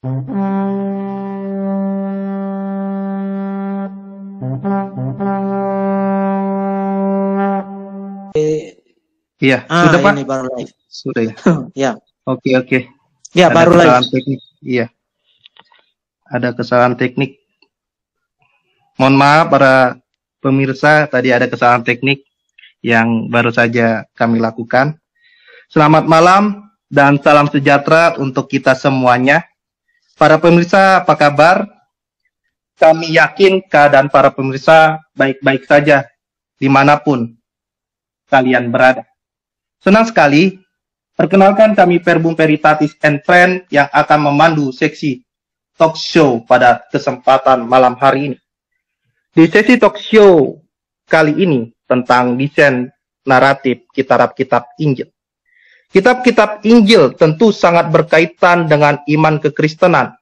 Iya, ah, sudah Pak. baru Sudah ya. ya. Oke, oke. Ya, baru live. Teknik. Iya. Ada kesalahan teknik. Mohon maaf para pemirsa, tadi ada kesalahan teknik yang baru saja kami lakukan. Selamat malam dan salam sejahtera untuk kita semuanya. Para pemirsa, apa kabar? Kami yakin keadaan para pemirsa baik-baik saja dimanapun kalian berada. Senang sekali, perkenalkan kami Perbum Peritatis and Friend yang akan memandu seksi talk show pada kesempatan malam hari ini. Di sesi talk show kali ini tentang desain naratif kitab-kitab Injil. Kitab-kitab Injil tentu sangat berkaitan dengan iman kekristenan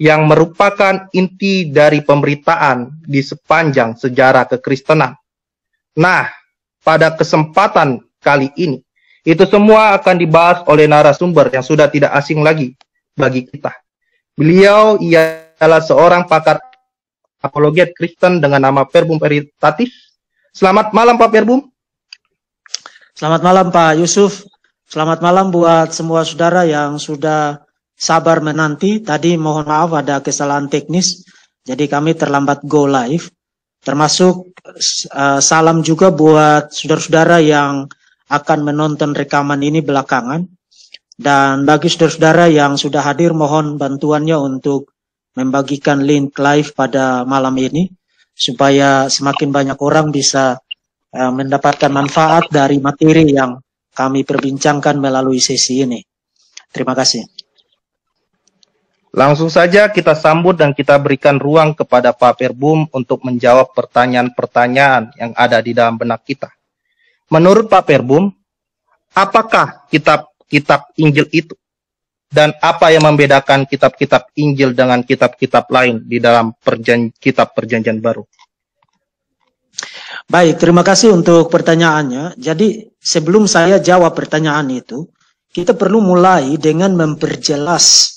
yang merupakan inti dari pemberitaan di sepanjang sejarah kekristenan. Nah, pada kesempatan kali ini, itu semua akan dibahas oleh narasumber yang sudah tidak asing lagi bagi kita. Beliau ialah seorang pakar apologet Kristen dengan nama Perbum Peritatif. Selamat malam Pak Perbum. Selamat malam Pak Yusuf. Selamat malam buat semua saudara yang sudah sabar menanti. Tadi mohon maaf ada kesalahan teknis, jadi kami terlambat go live. Termasuk uh, salam juga buat saudara-saudara yang akan menonton rekaman ini belakangan. Dan bagi saudara-saudara yang sudah hadir mohon bantuannya untuk membagikan link live pada malam ini supaya semakin banyak orang bisa uh, mendapatkan manfaat dari materi yang kami perbincangkan melalui sesi ini. Terima kasih. Langsung saja kita sambut dan kita berikan ruang kepada Pak Perbum untuk menjawab pertanyaan-pertanyaan yang ada di dalam benak kita. Menurut Pak Perbum, apakah kitab-kitab Injil itu? Dan apa yang membedakan kitab-kitab Injil dengan kitab-kitab lain di dalam perjan kitab perjanjian baru? Baik, terima kasih untuk pertanyaannya. Jadi sebelum saya jawab pertanyaan itu, kita perlu mulai dengan memperjelas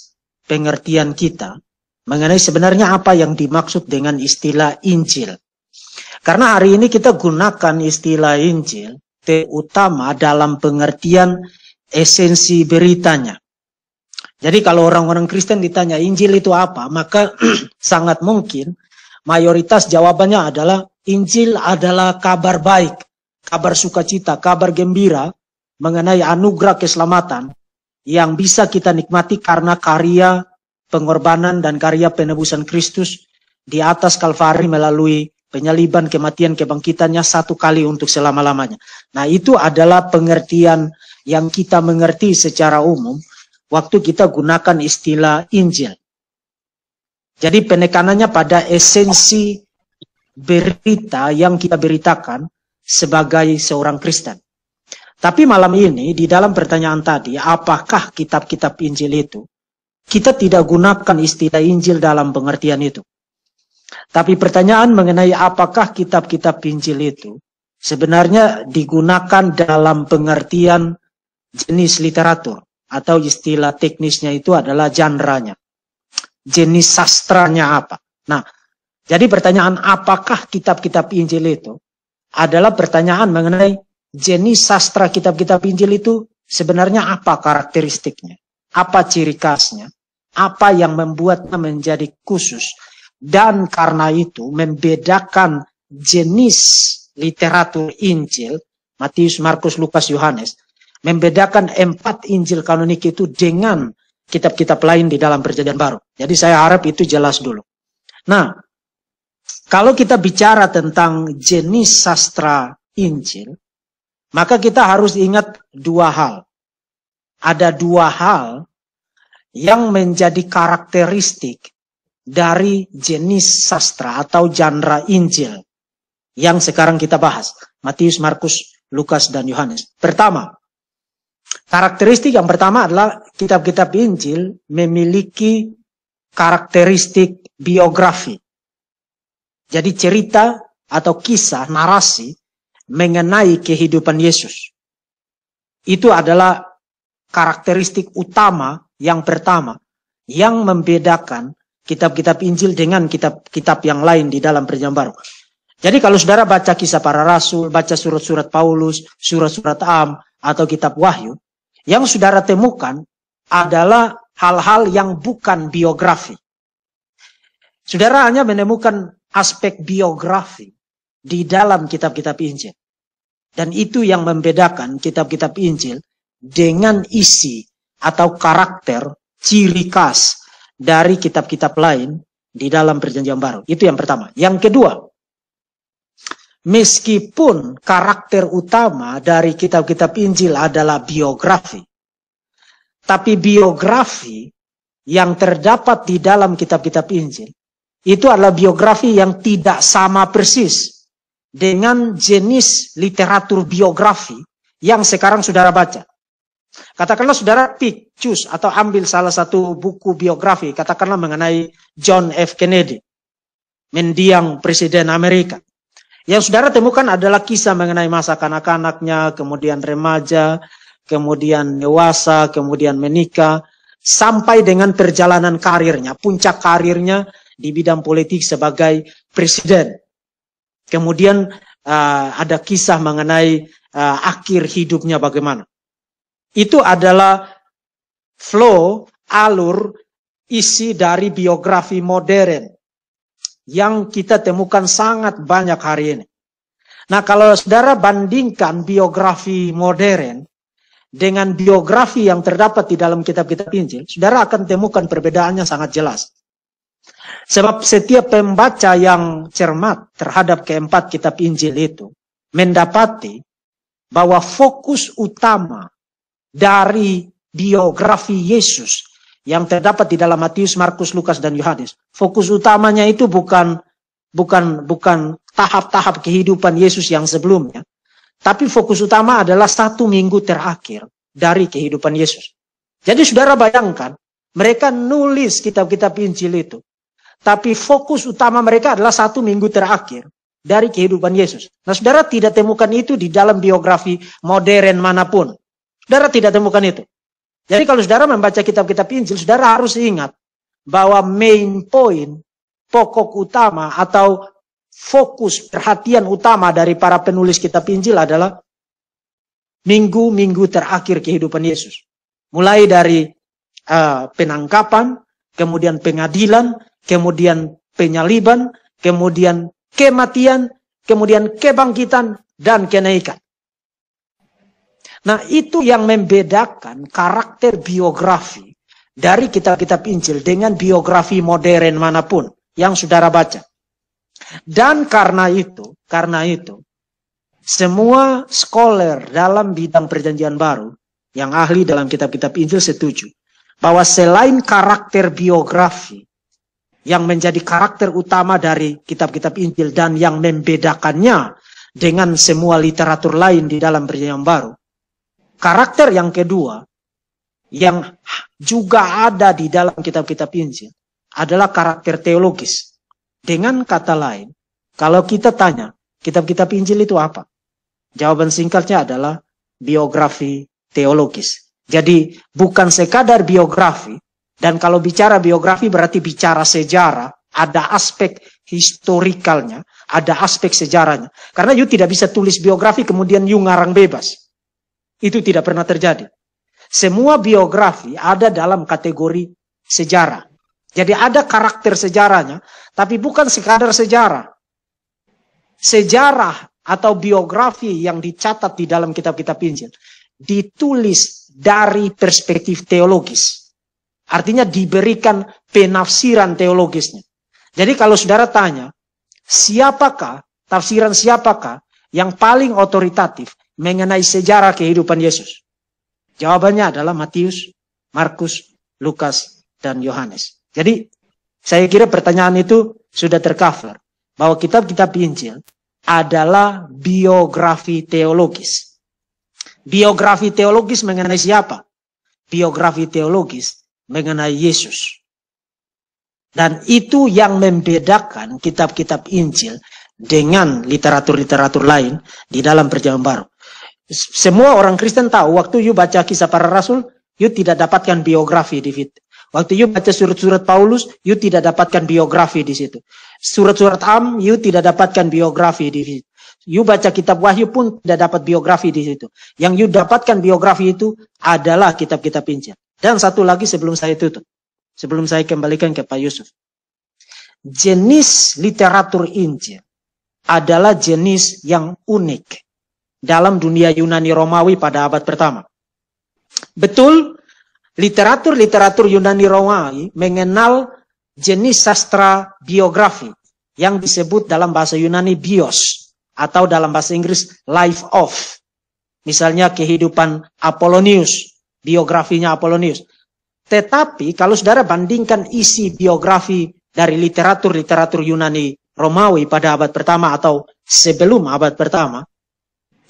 pengertian kita mengenai sebenarnya apa yang dimaksud dengan istilah Injil. Karena hari ini kita gunakan istilah Injil terutama dalam pengertian esensi beritanya. Jadi kalau orang-orang Kristen ditanya Injil itu apa, maka sangat mungkin mayoritas jawabannya adalah Injil adalah kabar baik, kabar sukacita, kabar gembira mengenai anugerah keselamatan yang bisa kita nikmati karena karya pengorbanan dan karya penebusan Kristus di atas Kalvari melalui penyaliban, kematian, kebangkitannya satu kali untuk selama-lamanya. Nah itu adalah pengertian yang kita mengerti secara umum waktu kita gunakan istilah Injil. Jadi penekanannya pada esensi berita yang kita beritakan sebagai seorang Kristen. Tapi malam ini di dalam pertanyaan tadi, apakah kitab-kitab Injil itu? Kita tidak gunakan istilah Injil dalam pengertian itu. Tapi pertanyaan mengenai apakah kitab-kitab Injil itu sebenarnya digunakan dalam pengertian jenis literatur atau istilah teknisnya itu adalah genre-nya. Jenis sastranya apa? Nah, jadi pertanyaan apakah kitab-kitab Injil itu adalah pertanyaan mengenai jenis sastra kitab-kitab Injil itu sebenarnya apa karakteristiknya, apa ciri khasnya, apa yang membuatnya menjadi khusus. Dan karena itu membedakan jenis literatur Injil, Matius, Markus, Lukas, Yohanes, membedakan empat Injil kanonik itu dengan kitab-kitab lain di dalam perjanjian baru. Jadi saya harap itu jelas dulu. Nah, kalau kita bicara tentang jenis sastra Injil, maka kita harus ingat dua hal. Ada dua hal yang menjadi karakteristik dari jenis sastra atau genre Injil yang sekarang kita bahas. Matius, Markus, Lukas, dan Yohanes. Pertama, karakteristik yang pertama adalah kitab-kitab Injil memiliki karakteristik biografi jadi cerita atau kisah narasi mengenai kehidupan Yesus. Itu adalah karakteristik utama yang pertama yang membedakan kitab-kitab Injil dengan kitab-kitab yang lain di dalam Perjanjian Baru. Jadi kalau saudara baca kisah para rasul, baca surat-surat Paulus, surat-surat Am, atau kitab Wahyu, yang saudara temukan adalah hal-hal yang bukan biografi. Saudara hanya menemukan aspek biografi di dalam kitab-kitab Injil. Dan itu yang membedakan kitab-kitab Injil dengan isi atau karakter ciri khas dari kitab-kitab lain di dalam perjanjian baru. Itu yang pertama. Yang kedua, meskipun karakter utama dari kitab-kitab Injil adalah biografi, tapi biografi yang terdapat di dalam kitab-kitab Injil itu adalah biografi yang tidak sama persis dengan jenis literatur biografi yang sekarang saudara baca. Katakanlah saudara pick, choose, atau ambil salah satu buku biografi, katakanlah mengenai John F. Kennedy, mendiang Presiden Amerika. Yang saudara temukan adalah kisah mengenai masa kanak-kanaknya, kemudian remaja, kemudian dewasa, kemudian menikah, sampai dengan perjalanan karirnya, puncak karirnya di bidang politik sebagai presiden. Kemudian uh, ada kisah mengenai uh, akhir hidupnya bagaimana. Itu adalah flow, alur, isi dari biografi modern yang kita temukan sangat banyak hari ini. Nah, kalau saudara bandingkan biografi modern dengan biografi yang terdapat di dalam kitab-kitab Injil, saudara akan temukan perbedaannya sangat jelas. Sebab setiap pembaca yang cermat terhadap keempat kitab Injil itu mendapati bahwa fokus utama dari biografi Yesus yang terdapat di dalam Matius, Markus, Lukas dan Yohanes. Fokus utamanya itu bukan bukan bukan tahap-tahap kehidupan Yesus yang sebelumnya, tapi fokus utama adalah satu minggu terakhir dari kehidupan Yesus. Jadi saudara bayangkan, mereka nulis kitab-kitab Injil itu tapi fokus utama mereka adalah satu minggu terakhir dari kehidupan Yesus. Nah saudara tidak temukan itu di dalam biografi modern manapun. Saudara tidak temukan itu. Jadi kalau saudara membaca kitab-kitab Injil, saudara harus ingat bahwa main point, pokok utama atau fokus perhatian utama dari para penulis kitab Injil adalah minggu-minggu terakhir kehidupan Yesus. Mulai dari uh, penangkapan, kemudian pengadilan, kemudian penyaliban, kemudian kematian, kemudian kebangkitan, dan kenaikan. Nah itu yang membedakan karakter biografi dari kitab-kitab Injil dengan biografi modern manapun yang saudara baca. Dan karena itu, karena itu, semua scholar dalam bidang perjanjian baru yang ahli dalam kitab-kitab Injil setuju bahwa selain karakter biografi, yang menjadi karakter utama dari kitab-kitab Injil dan yang membedakannya dengan semua literatur lain di dalam perjanjian baru. Karakter yang kedua yang juga ada di dalam kitab-kitab Injil adalah karakter teologis. Dengan kata lain, kalau kita tanya kitab-kitab Injil itu apa? Jawaban singkatnya adalah biografi teologis. Jadi bukan sekadar biografi, dan kalau bicara biografi berarti bicara sejarah, ada aspek historikalnya, ada aspek sejarahnya. Karena you tidak bisa tulis biografi kemudian you ngarang bebas. Itu tidak pernah terjadi. Semua biografi ada dalam kategori sejarah. Jadi ada karakter sejarahnya, tapi bukan sekadar sejarah. Sejarah atau biografi yang dicatat di dalam kitab-kitab Injil ditulis dari perspektif teologis Artinya diberikan penafsiran teologisnya. Jadi kalau saudara tanya, siapakah, tafsiran siapakah yang paling otoritatif mengenai sejarah kehidupan Yesus? Jawabannya adalah Matius, Markus, Lukas, dan Yohanes. Jadi saya kira pertanyaan itu sudah tercover. Bahwa kitab-kitab Injil adalah biografi teologis. Biografi teologis mengenai siapa? Biografi teologis mengenai Yesus. Dan itu yang membedakan kitab-kitab Injil dengan literatur-literatur lain di dalam Perjanjian Baru. Semua orang Kristen tahu waktu you baca kisah para rasul, you tidak dapatkan biografi di Waktu you baca surat-surat Paulus, you tidak dapatkan biografi di situ. Surat-surat Am, you tidak dapatkan biografi di situ. You baca kitab Wahyu pun tidak dapat biografi di situ. Yang you dapatkan biografi itu adalah kitab-kitab Injil. Dan satu lagi sebelum saya tutup, sebelum saya kembalikan ke Pak Yusuf. Jenis literatur Injil adalah jenis yang unik dalam dunia Yunani Romawi pada abad pertama. Betul, literatur-literatur Yunani Romawi mengenal jenis sastra biografi yang disebut dalam bahasa Yunani bios atau dalam bahasa Inggris life of. Misalnya kehidupan Apollonius, biografinya Apollonius. Tetapi kalau saudara bandingkan isi biografi dari literatur-literatur Yunani Romawi pada abad pertama atau sebelum abad pertama,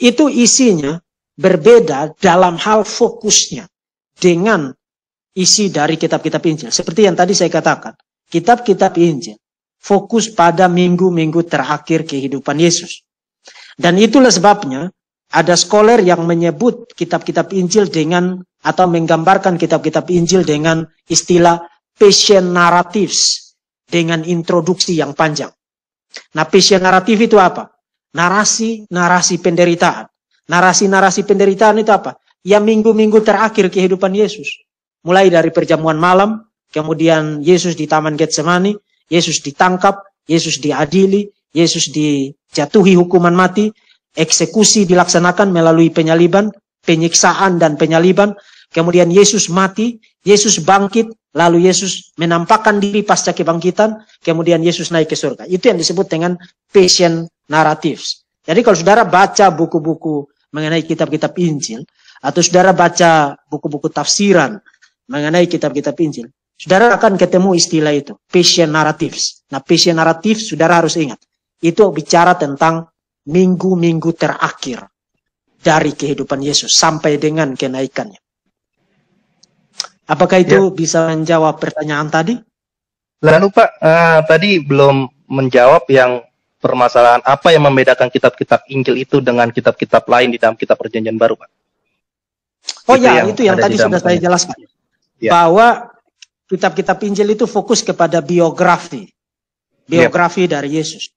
itu isinya berbeda dalam hal fokusnya dengan isi dari kitab-kitab Injil. Seperti yang tadi saya katakan, kitab-kitab Injil fokus pada minggu-minggu terakhir kehidupan Yesus. Dan itulah sebabnya ada scholar yang menyebut kitab-kitab Injil dengan atau menggambarkan kitab-kitab Injil dengan istilah passion narratives dengan introduksi yang panjang. Nah, passion naratif itu apa? Narasi-narasi penderitaan. Narasi-narasi penderitaan itu apa? Ya minggu-minggu terakhir kehidupan Yesus. Mulai dari perjamuan malam, kemudian Yesus di Taman Getsemani, Yesus ditangkap, Yesus diadili, Yesus dijatuhi hukuman mati, Eksekusi dilaksanakan melalui penyaliban, penyiksaan dan penyaliban. Kemudian Yesus mati, Yesus bangkit, lalu Yesus menampakkan diri pasca kebangkitan, kemudian Yesus naik ke surga. Itu yang disebut dengan patient narratives. Jadi kalau saudara baca buku-buku mengenai kitab-kitab Injil, atau saudara baca buku-buku tafsiran mengenai kitab-kitab Injil, saudara akan ketemu istilah itu, patient narratives. Nah, patient narratives saudara harus ingat. Itu bicara tentang minggu-minggu terakhir dari kehidupan Yesus sampai dengan kenaikannya. Apakah itu ya. bisa menjawab pertanyaan tadi? Lalu anu, Pak, uh, tadi belum menjawab yang permasalahan apa yang membedakan kitab-kitab Injil itu dengan kitab-kitab lain di dalam kitab perjanjian baru Pak. Oh itu ya, yang itu yang tadi sudah saya jelaskan. Ya. Bahwa kitab-kitab Injil itu fokus kepada biografi. Ya. Biografi ya. dari Yesus.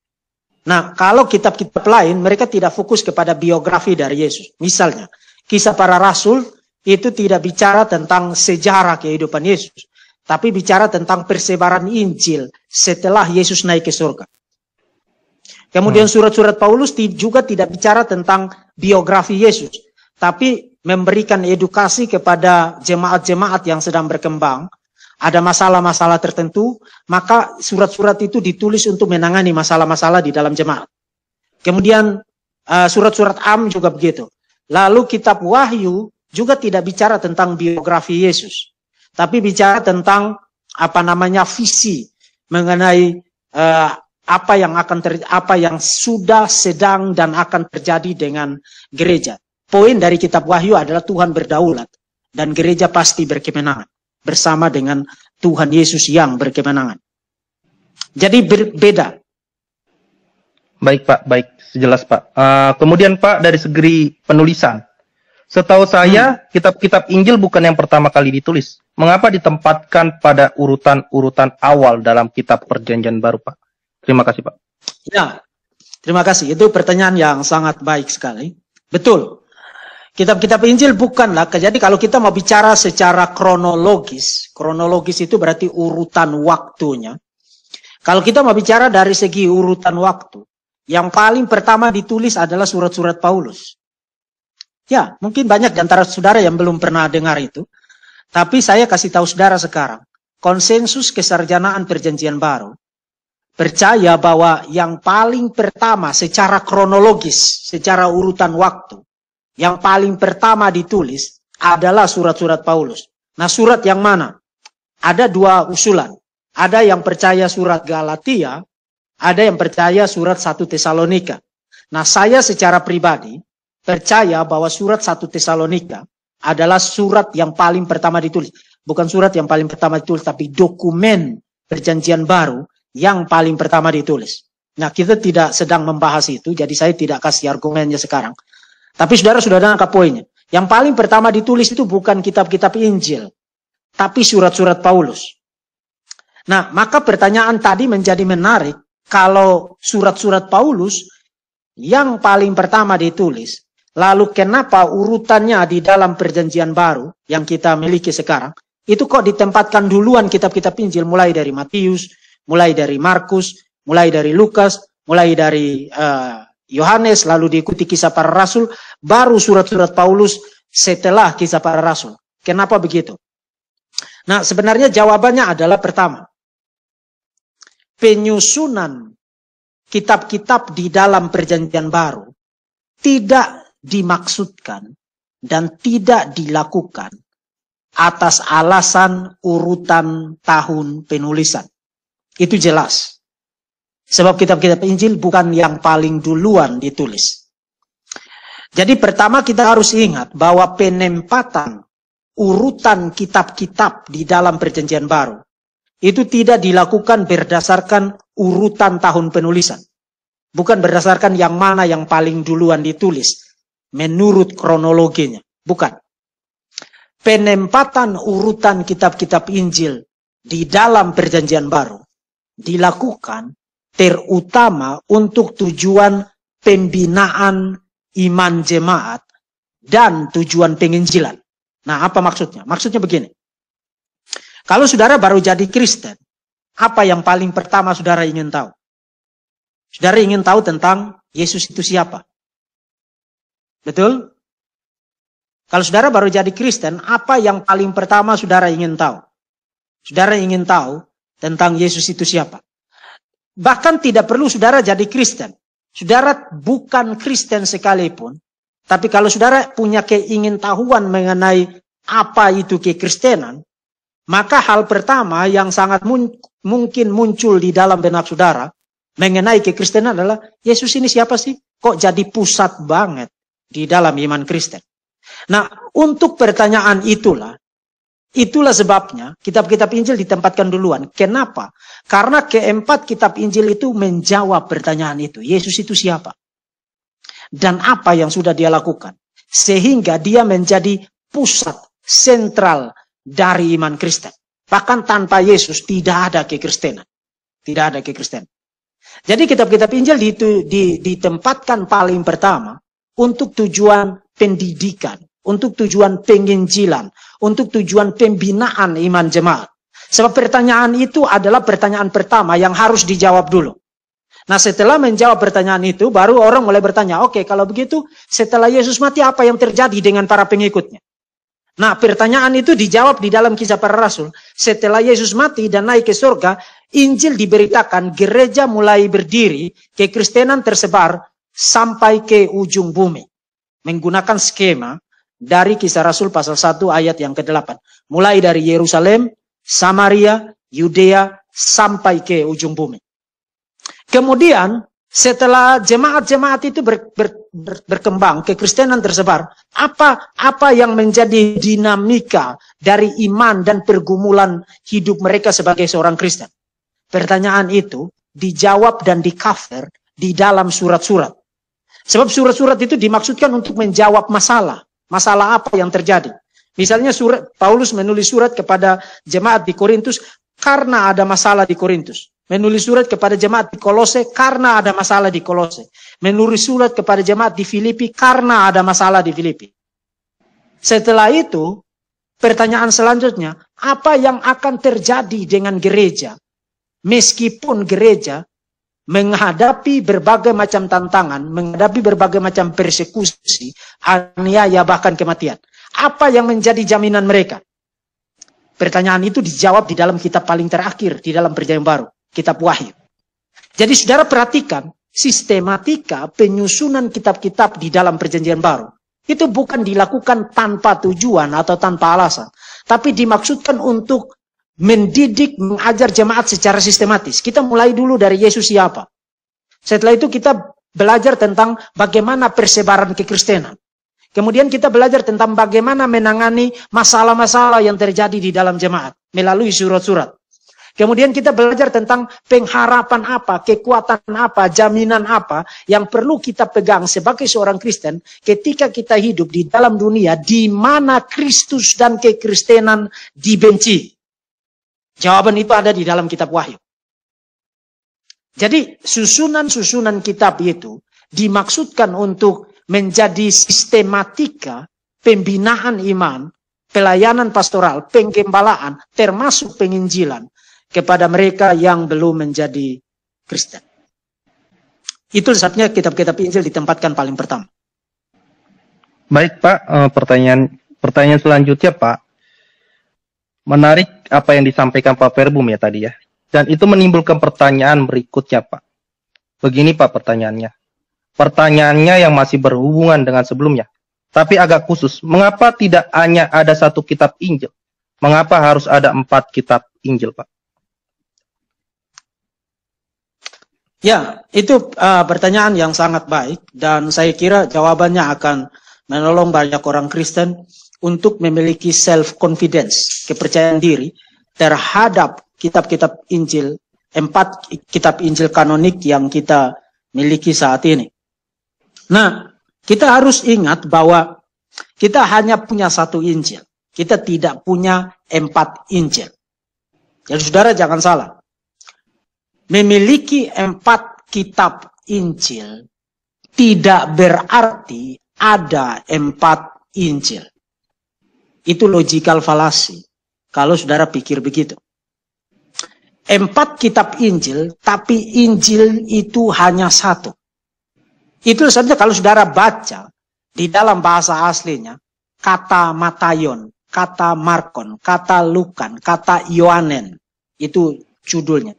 Nah, kalau kitab-kitab lain mereka tidak fokus kepada biografi dari Yesus. Misalnya, kisah para rasul itu tidak bicara tentang sejarah kehidupan Yesus, tapi bicara tentang persebaran Injil setelah Yesus naik ke surga. Kemudian hmm. surat-surat Paulus juga tidak bicara tentang biografi Yesus, tapi memberikan edukasi kepada jemaat-jemaat yang sedang berkembang ada masalah-masalah tertentu, maka surat-surat itu ditulis untuk menangani masalah-masalah di dalam jemaat. Kemudian eh, surat-surat am juga begitu. Lalu kitab Wahyu juga tidak bicara tentang biografi Yesus, tapi bicara tentang apa namanya visi mengenai uh, apa yang akan ter, apa yang sudah sedang dan akan terjadi dengan gereja. Poin dari kitab Wahyu adalah Tuhan berdaulat dan gereja pasti berkemenangan bersama dengan Tuhan Yesus yang berkemenangan. Jadi berbeda. Baik Pak, baik sejelas Pak. Uh, kemudian Pak dari segi penulisan, setahu saya hmm. kitab-kitab hmm. Injil bukan yang pertama kali ditulis. Mengapa ditempatkan pada urutan-urutan awal dalam kitab Perjanjian Baru Pak? Terima kasih Pak. Ya, terima kasih. Itu pertanyaan yang sangat baik sekali. Betul, Kitab-kitab Injil bukanlah. Jadi kalau kita mau bicara secara kronologis, kronologis itu berarti urutan waktunya. Kalau kita mau bicara dari segi urutan waktu, yang paling pertama ditulis adalah surat-surat Paulus. Ya, mungkin banyak di antara saudara yang belum pernah dengar itu. Tapi saya kasih tahu saudara sekarang, konsensus kesarjanaan perjanjian baru percaya bahwa yang paling pertama secara kronologis, secara urutan waktu, yang paling pertama ditulis adalah surat-surat Paulus. Nah surat yang mana? Ada dua usulan. Ada yang percaya surat Galatia, ada yang percaya surat 1 Tesalonika. Nah saya secara pribadi percaya bahwa surat 1 Tesalonika adalah surat yang paling pertama ditulis. Bukan surat yang paling pertama ditulis, tapi dokumen perjanjian baru yang paling pertama ditulis. Nah kita tidak sedang membahas itu, jadi saya tidak kasih argumennya sekarang. Tapi saudara sudah nangkap poinnya. Yang paling pertama ditulis itu bukan kitab-kitab Injil, tapi surat-surat Paulus. Nah, maka pertanyaan tadi menjadi menarik kalau surat-surat Paulus yang paling pertama ditulis, lalu kenapa urutannya di dalam perjanjian baru yang kita miliki sekarang, itu kok ditempatkan duluan kitab-kitab Injil mulai dari Matius, mulai dari Markus, mulai dari Lukas, mulai dari uh, Yohanes, lalu diikuti kisah para rasul, baru surat-surat Paulus setelah kisah para rasul. Kenapa begitu? Nah, sebenarnya jawabannya adalah pertama, penyusunan kitab-kitab di dalam perjanjian baru tidak dimaksudkan dan tidak dilakukan atas alasan urutan tahun penulisan. Itu jelas. Sebab kitab-kitab Injil bukan yang paling duluan ditulis. Jadi pertama kita harus ingat bahwa penempatan urutan kitab-kitab di dalam perjanjian baru itu tidak dilakukan berdasarkan urutan tahun penulisan. Bukan berdasarkan yang mana yang paling duluan ditulis menurut kronologinya. Bukan. Penempatan urutan kitab-kitab Injil di dalam perjanjian baru dilakukan terutama untuk tujuan pembinaan iman jemaat dan tujuan penginjilan. Nah, apa maksudnya? Maksudnya begini. Kalau saudara baru jadi Kristen, apa yang paling pertama saudara ingin tahu? Saudara ingin tahu tentang Yesus itu siapa? Betul? Kalau saudara baru jadi Kristen, apa yang paling pertama saudara ingin tahu? Saudara ingin tahu tentang Yesus itu siapa? Bahkan tidak perlu saudara jadi Kristen. Saudara bukan Kristen sekalipun. Tapi kalau saudara punya keingin tahuan mengenai apa itu kekristenan, maka hal pertama yang sangat mun mungkin muncul di dalam benak saudara mengenai kekristenan adalah Yesus ini siapa sih? Kok jadi pusat banget di dalam iman Kristen? Nah, untuk pertanyaan itulah Itulah sebabnya kitab-kitab Injil ditempatkan duluan. Kenapa? Karena keempat kitab Injil itu menjawab pertanyaan itu. Yesus itu siapa? Dan apa yang sudah dia lakukan? Sehingga dia menjadi pusat, sentral dari iman Kristen. Bahkan tanpa Yesus tidak ada kekristenan. Tidak ada kekristenan. Jadi kitab-kitab Injil itu ditempatkan paling pertama untuk tujuan pendidikan, untuk tujuan penginjilan, untuk tujuan pembinaan iman jemaat. Sebab pertanyaan itu adalah pertanyaan pertama yang harus dijawab dulu. Nah setelah menjawab pertanyaan itu, baru orang mulai bertanya, oke okay, kalau begitu setelah Yesus mati apa yang terjadi dengan para pengikutnya? Nah pertanyaan itu dijawab di dalam kisah para rasul. Setelah Yesus mati dan naik ke surga, Injil diberitakan, gereja mulai berdiri, kekristenan tersebar sampai ke ujung bumi. Menggunakan skema dari kisah Rasul pasal 1 ayat yang ke-8. Mulai dari Yerusalem, Samaria, Yudea, sampai ke ujung bumi. Kemudian setelah jemaat-jemaat itu ber, ber, ber, berkembang, kekristenan tersebar, apa apa yang menjadi dinamika dari iman dan pergumulan hidup mereka sebagai seorang Kristen? Pertanyaan itu dijawab dan di-cover di dalam surat-surat. Sebab surat-surat itu dimaksudkan untuk menjawab masalah. Masalah apa yang terjadi? Misalnya surat Paulus menulis surat kepada jemaat di Korintus karena ada masalah di Korintus. Menulis surat kepada jemaat di Kolose karena ada masalah di Kolose. Menulis surat kepada jemaat di Filipi karena ada masalah di Filipi. Setelah itu, pertanyaan selanjutnya, apa yang akan terjadi dengan gereja? Meskipun gereja menghadapi berbagai macam tantangan, menghadapi berbagai macam persekusi, aniaya bahkan kematian. Apa yang menjadi jaminan mereka? Pertanyaan itu dijawab di dalam kitab paling terakhir di dalam perjanjian baru, kitab Wahyu. Jadi saudara perhatikan sistematika penyusunan kitab-kitab di dalam perjanjian baru. Itu bukan dilakukan tanpa tujuan atau tanpa alasan, tapi dimaksudkan untuk mendidik, mengajar jemaat secara sistematis. Kita mulai dulu dari Yesus siapa. Setelah itu kita belajar tentang bagaimana persebaran kekristenan. Kemudian kita belajar tentang bagaimana menangani masalah-masalah yang terjadi di dalam jemaat melalui surat-surat. Kemudian kita belajar tentang pengharapan apa, kekuatan apa, jaminan apa yang perlu kita pegang sebagai seorang Kristen ketika kita hidup di dalam dunia di mana Kristus dan kekristenan dibenci. Jawaban itu ada di dalam kitab Wahyu. Jadi susunan-susunan kitab itu dimaksudkan untuk menjadi sistematika pembinaan iman, pelayanan pastoral, penggembalaan, termasuk penginjilan kepada mereka yang belum menjadi Kristen. Itu saatnya kitab-kitab Injil ditempatkan paling pertama. Baik Pak, eh, pertanyaan pertanyaan selanjutnya Pak. Menarik apa yang disampaikan Pak Verbum ya tadi ya. Dan itu menimbulkan pertanyaan berikutnya Pak. Begini Pak pertanyaannya. Pertanyaannya yang masih berhubungan dengan sebelumnya. Tapi agak khusus, mengapa tidak hanya ada satu kitab Injil? Mengapa harus ada empat kitab Injil Pak? Ya, itu uh, pertanyaan yang sangat baik dan saya kira jawabannya akan menolong banyak orang Kristen untuk memiliki self confidence, kepercayaan diri terhadap kitab-kitab Injil, empat kitab Injil kanonik yang kita miliki saat ini. Nah, kita harus ingat bahwa kita hanya punya satu Injil. Kita tidak punya empat Injil. Jadi ya, saudara jangan salah. Memiliki empat kitab Injil tidak berarti ada empat Injil. Itu logical falasi. Kalau saudara pikir begitu. Empat kitab Injil, tapi Injil itu hanya satu. Itu saja kalau saudara baca di dalam bahasa aslinya, kata Matayon, kata Markon, kata Lukan, kata Yohanen. Itu judulnya.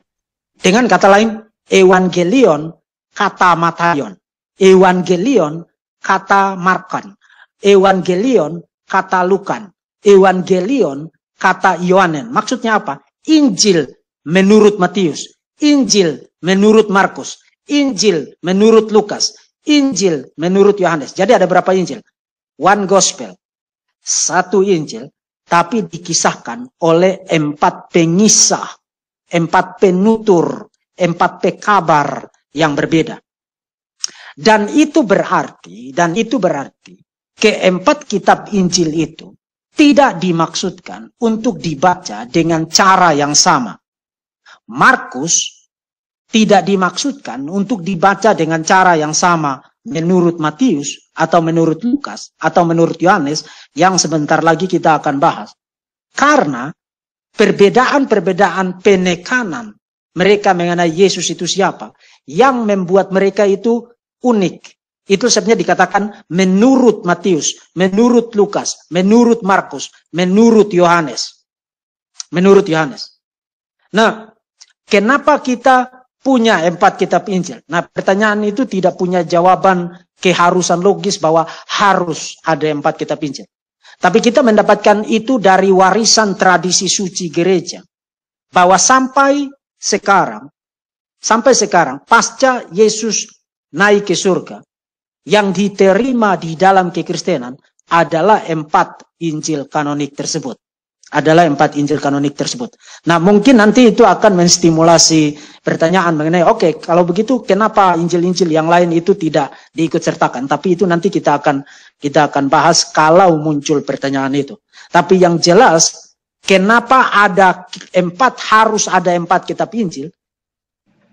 Dengan kata lain, Evangelion, kata Matayon. Evangelion, kata Markon. Evangelion, kata Lukan. Evangelion kata Yohanes. Maksudnya apa? Injil menurut Matius. Injil menurut Markus. Injil menurut Lukas. Injil menurut Yohanes. Jadi ada berapa Injil? One Gospel. Satu Injil. Tapi dikisahkan oleh empat pengisah. Empat penutur. Empat pekabar yang berbeda. Dan itu berarti, dan itu berarti keempat kitab Injil itu tidak dimaksudkan untuk dibaca dengan cara yang sama. Markus tidak dimaksudkan untuk dibaca dengan cara yang sama menurut Matius atau menurut Lukas atau menurut Yohanes yang sebentar lagi kita akan bahas. Karena perbedaan-perbedaan penekanan mereka mengenai Yesus itu siapa yang membuat mereka itu unik itu sebenarnya dikatakan menurut Matius, menurut Lukas, menurut Markus, menurut Yohanes. Menurut Yohanes. Nah, kenapa kita punya empat kitab Injil? Nah, pertanyaan itu tidak punya jawaban keharusan logis bahwa harus ada empat kitab Injil. Tapi kita mendapatkan itu dari warisan tradisi suci gereja. Bahwa sampai sekarang, sampai sekarang, pasca Yesus naik ke surga, yang diterima di dalam kekristenan adalah empat Injil kanonik tersebut. Adalah empat Injil kanonik tersebut. Nah mungkin nanti itu akan menstimulasi pertanyaan mengenai oke okay, kalau begitu kenapa Injil-Injil yang lain itu tidak diikut sertakan. Tapi itu nanti kita akan kita akan bahas kalau muncul pertanyaan itu. Tapi yang jelas kenapa ada empat harus ada empat kitab Injil.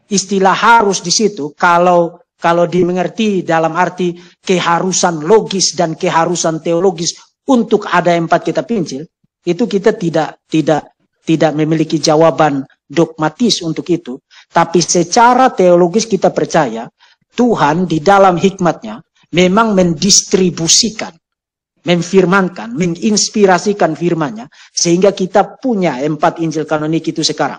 Istilah harus di situ kalau kalau dimengerti dalam arti keharusan logis dan keharusan teologis untuk ada empat kitab Injil, itu kita tidak tidak tidak memiliki jawaban dogmatis untuk itu. Tapi secara teologis kita percaya Tuhan di dalam hikmatnya memang mendistribusikan, memfirmankan, menginspirasikan firmannya sehingga kita punya empat Injil kanonik itu sekarang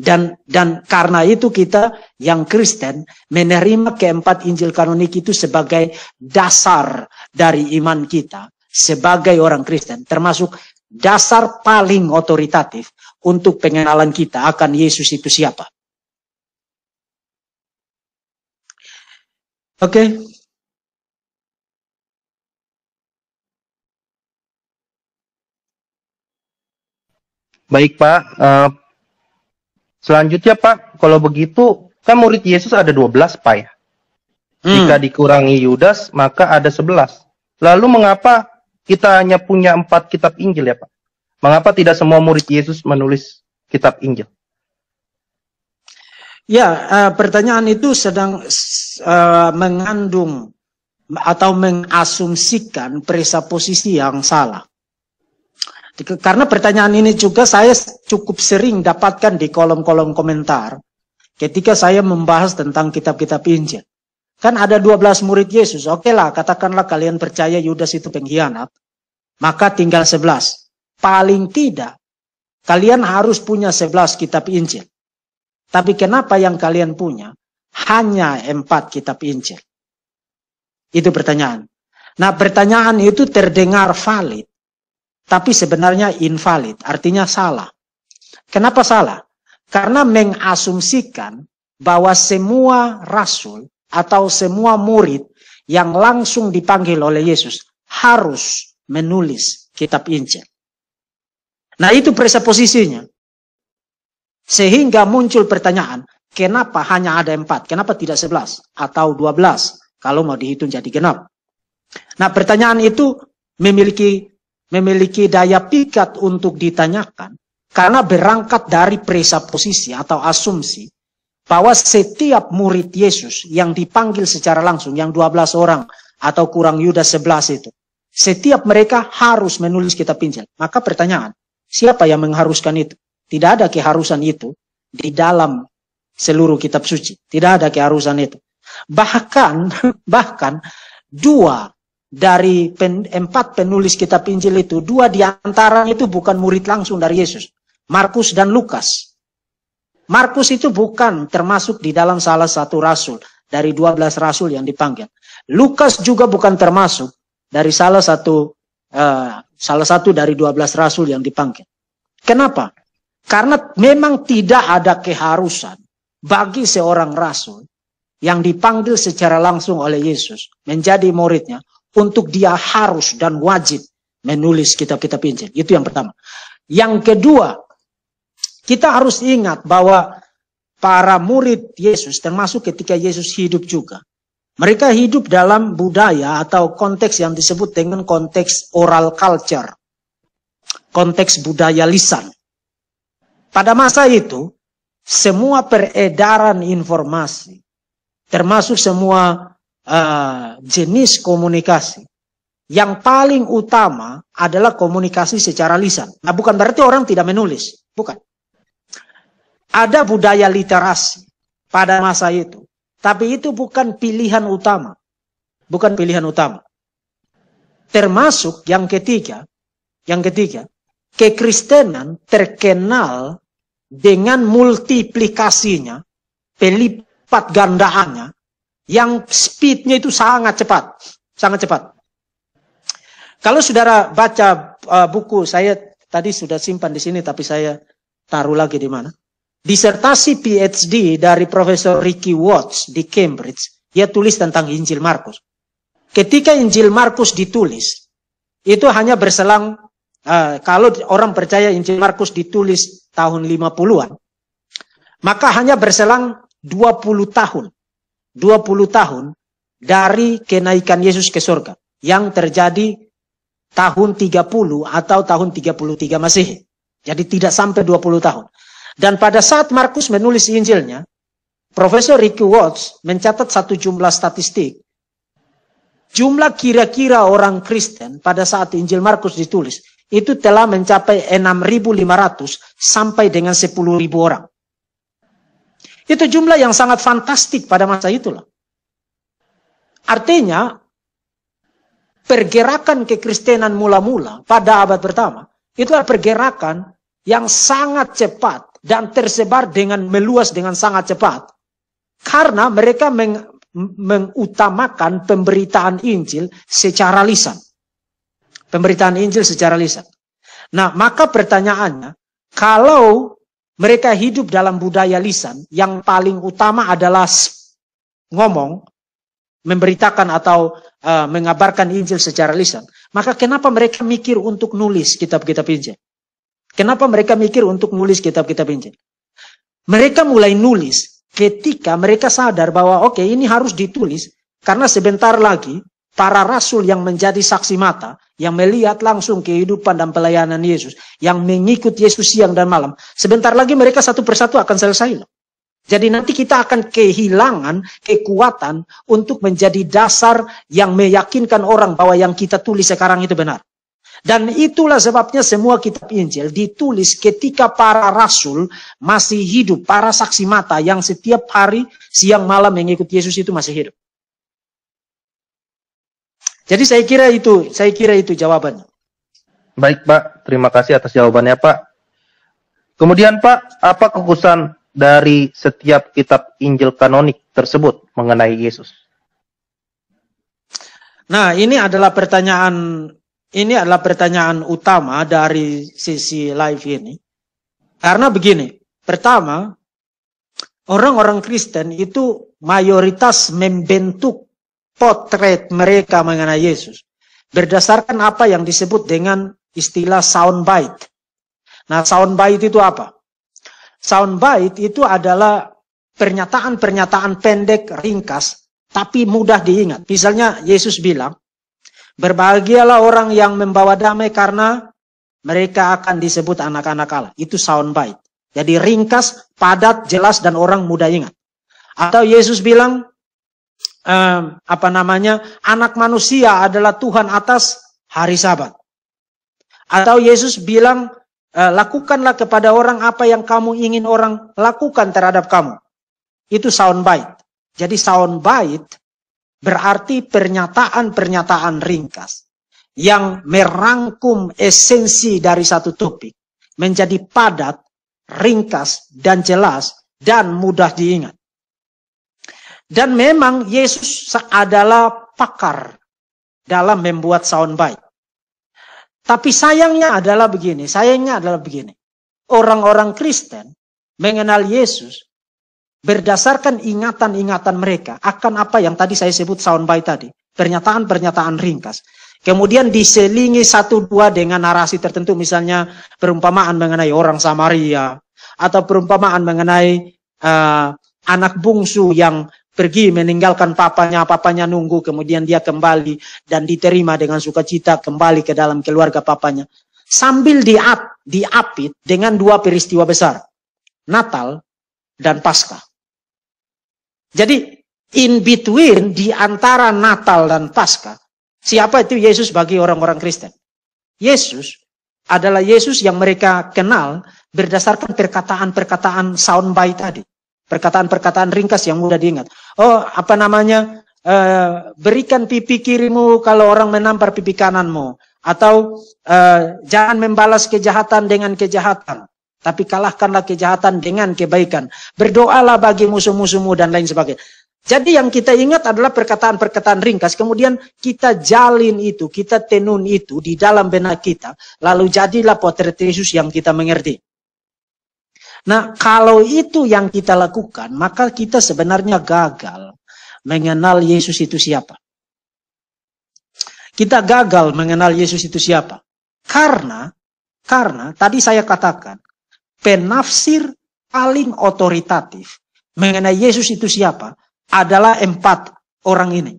dan dan karena itu kita yang Kristen menerima keempat Injil kanonik itu sebagai dasar dari iman kita sebagai orang Kristen termasuk dasar paling otoritatif untuk pengenalan kita akan Yesus itu siapa. Oke. Okay. Baik Pak, uh, Selanjutnya Pak, kalau begitu kan murid Yesus ada 12 Pak ya. Hmm. Jika dikurangi Yudas maka ada 11. Lalu mengapa kita hanya punya empat kitab Injil ya Pak? Mengapa tidak semua murid Yesus menulis kitab Injil? Ya, uh, pertanyaan itu sedang uh, mengandung atau mengasumsikan posisi yang salah. Karena pertanyaan ini juga saya cukup sering dapatkan di kolom-kolom komentar ketika saya membahas tentang kitab-kitab Injil. Kan ada 12 murid Yesus, oke lah katakanlah kalian percaya Yudas itu pengkhianat, maka tinggal 11. Paling tidak, kalian harus punya 11 kitab Injil. Tapi kenapa yang kalian punya hanya 4 kitab Injil? Itu pertanyaan. Nah pertanyaan itu terdengar valid tapi sebenarnya invalid, artinya salah. Kenapa salah? Karena mengasumsikan bahwa semua rasul atau semua murid yang langsung dipanggil oleh Yesus harus menulis kitab Injil. Nah itu presuposisinya. Sehingga muncul pertanyaan, kenapa hanya ada empat? Kenapa tidak sebelas atau dua belas? Kalau mau dihitung jadi genap. Nah pertanyaan itu memiliki memiliki daya pikat untuk ditanyakan karena berangkat dari presaposisi atau asumsi bahwa setiap murid Yesus yang dipanggil secara langsung yang 12 orang atau kurang Yudas 11 itu setiap mereka harus menulis kitab Injil. Maka pertanyaan, siapa yang mengharuskan itu? Tidak ada keharusan itu di dalam seluruh kitab suci. Tidak ada keharusan itu. Bahkan bahkan dua dari pen, empat penulis kitab Injil itu, dua di antara itu bukan murid langsung dari Yesus. Markus dan Lukas. Markus itu bukan termasuk di dalam salah satu rasul. Dari dua belas rasul yang dipanggil. Lukas juga bukan termasuk dari salah satu uh, salah satu dari 12 rasul yang dipanggil. Kenapa? Karena memang tidak ada keharusan bagi seorang rasul yang dipanggil secara langsung oleh Yesus menjadi muridnya untuk dia harus dan wajib menulis kitab-kitab Injil. Itu yang pertama. Yang kedua, kita harus ingat bahwa para murid Yesus termasuk ketika Yesus hidup juga. Mereka hidup dalam budaya atau konteks yang disebut dengan konteks oral culture. Konteks budaya lisan. Pada masa itu, semua peredaran informasi, termasuk semua Eh, jenis komunikasi. Yang paling utama adalah komunikasi secara lisan. Nah, bukan berarti orang tidak menulis, bukan. Ada budaya literasi pada masa itu, tapi itu bukan pilihan utama. Bukan pilihan utama. Termasuk yang ketiga, yang ketiga, kekristenan terkenal dengan multiplikasinya, pelipat gandaannya yang speednya itu sangat cepat, sangat cepat. Kalau saudara baca uh, buku saya tadi sudah simpan di sini, tapi saya taruh lagi di mana? Disertasi PhD dari Profesor Ricky Watts di Cambridge, dia tulis tentang Injil Markus. Ketika Injil Markus ditulis, itu hanya berselang uh, kalau orang percaya Injil Markus ditulis tahun 50-an, maka hanya berselang 20 tahun 20 tahun dari kenaikan Yesus ke surga yang terjadi tahun 30 atau tahun 33 masih Jadi tidak sampai 20 tahun. Dan pada saat Markus menulis Injilnya, Profesor Ricky Watts mencatat satu jumlah statistik. Jumlah kira-kira orang Kristen pada saat Injil Markus ditulis itu telah mencapai 6.500 sampai dengan 10.000 orang. Itu jumlah yang sangat fantastik pada masa itulah. Artinya, pergerakan kekristenan mula-mula pada abad pertama, itu adalah pergerakan yang sangat cepat dan tersebar dengan meluas dengan sangat cepat. Karena mereka meng, mengutamakan pemberitaan Injil secara lisan. Pemberitaan Injil secara lisan. Nah, maka pertanyaannya, kalau mereka hidup dalam budaya lisan yang paling utama adalah ngomong, memberitakan atau uh, mengabarkan Injil secara lisan. Maka kenapa mereka mikir untuk nulis kitab-kitab Injil? Kenapa mereka mikir untuk nulis kitab-kitab Injil? Mereka mulai nulis ketika mereka sadar bahwa oke okay, ini harus ditulis karena sebentar lagi para rasul yang menjadi saksi mata, yang melihat langsung kehidupan dan pelayanan Yesus, yang mengikut Yesus siang dan malam, sebentar lagi mereka satu persatu akan selesai Jadi nanti kita akan kehilangan kekuatan untuk menjadi dasar yang meyakinkan orang bahwa yang kita tulis sekarang itu benar. Dan itulah sebabnya semua kitab Injil ditulis ketika para rasul masih hidup, para saksi mata yang setiap hari siang malam mengikut Yesus itu masih hidup. Jadi saya kira itu, saya kira itu jawabannya. Baik Pak, terima kasih atas jawabannya Pak. Kemudian Pak, apa kekhususan dari setiap kitab Injil kanonik tersebut mengenai Yesus? Nah, ini adalah pertanyaan ini adalah pertanyaan utama dari sisi live ini. Karena begini, pertama, orang-orang Kristen itu mayoritas membentuk potret mereka mengenai Yesus berdasarkan apa yang disebut dengan istilah soundbite. Nah, soundbite itu apa? Soundbite itu adalah pernyataan-pernyataan pendek ringkas tapi mudah diingat. Misalnya Yesus bilang, "Berbahagialah orang yang membawa damai karena mereka akan disebut anak-anak Allah." Itu soundbite. Jadi ringkas, padat, jelas dan orang mudah ingat. Atau Yesus bilang, eh, apa namanya anak manusia adalah Tuhan atas hari Sabat. Atau Yesus bilang eh, lakukanlah kepada orang apa yang kamu ingin orang lakukan terhadap kamu. Itu soundbite. Jadi soundbite berarti pernyataan-pernyataan ringkas yang merangkum esensi dari satu topik menjadi padat, ringkas, dan jelas dan mudah diingat. Dan memang Yesus adalah pakar dalam membuat soundbite. Tapi sayangnya adalah begini, sayangnya adalah begini. Orang-orang Kristen mengenal Yesus berdasarkan ingatan-ingatan mereka akan apa yang tadi saya sebut soundbite tadi. Pernyataan-pernyataan ringkas. Kemudian diselingi satu dua dengan narasi tertentu misalnya perumpamaan mengenai orang Samaria atau perumpamaan mengenai uh, anak bungsu yang pergi meninggalkan papanya, papanya nunggu, kemudian dia kembali dan diterima dengan sukacita kembali ke dalam keluarga papanya. Sambil diap, diapit dengan dua peristiwa besar, Natal dan Paskah. Jadi in between di antara Natal dan Paskah, siapa itu Yesus bagi orang-orang Kristen? Yesus adalah Yesus yang mereka kenal berdasarkan perkataan-perkataan soundbite tadi. Perkataan-perkataan ringkas yang mudah diingat oh apa namanya uh, berikan pipi kirimu kalau orang menampar pipi kananmu atau uh, jangan membalas kejahatan dengan kejahatan tapi kalahkanlah kejahatan dengan kebaikan berdoalah bagi musuh-musuhmu dan lain sebagainya jadi yang kita ingat adalah perkataan-perkataan ringkas. Kemudian kita jalin itu, kita tenun itu di dalam benak kita. Lalu jadilah potret Yesus yang kita mengerti. Nah, kalau itu yang kita lakukan, maka kita sebenarnya gagal mengenal Yesus itu siapa. Kita gagal mengenal Yesus itu siapa. Karena, karena tadi saya katakan, penafsir paling otoritatif mengenai Yesus itu siapa adalah empat orang ini.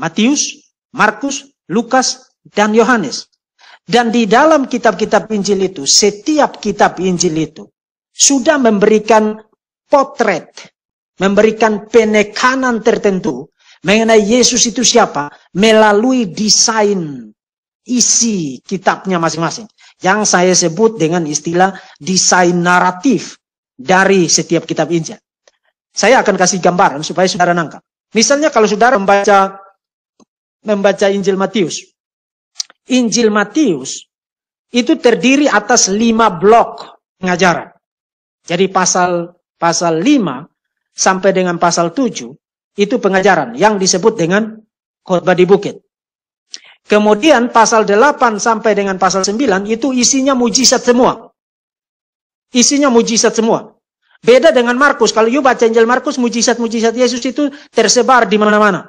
Matius, Markus, Lukas, dan Yohanes. Dan di dalam kitab-kitab Injil itu, setiap kitab Injil itu sudah memberikan potret, memberikan penekanan tertentu mengenai Yesus itu siapa melalui desain isi kitabnya masing-masing. Yang saya sebut dengan istilah desain naratif dari setiap kitab Injil. Saya akan kasih gambaran supaya saudara nangkap. Misalnya kalau saudara membaca membaca Injil Matius, Injil Matius itu terdiri atas lima blok pengajaran. Jadi pasal pasal 5 sampai dengan pasal 7 itu pengajaran yang disebut dengan khotbah di bukit. Kemudian pasal 8 sampai dengan pasal 9 itu isinya mujizat semua. Isinya mujizat semua. Beda dengan Markus. Kalau you baca Injil Markus, mujizat-mujizat Yesus itu tersebar di mana-mana.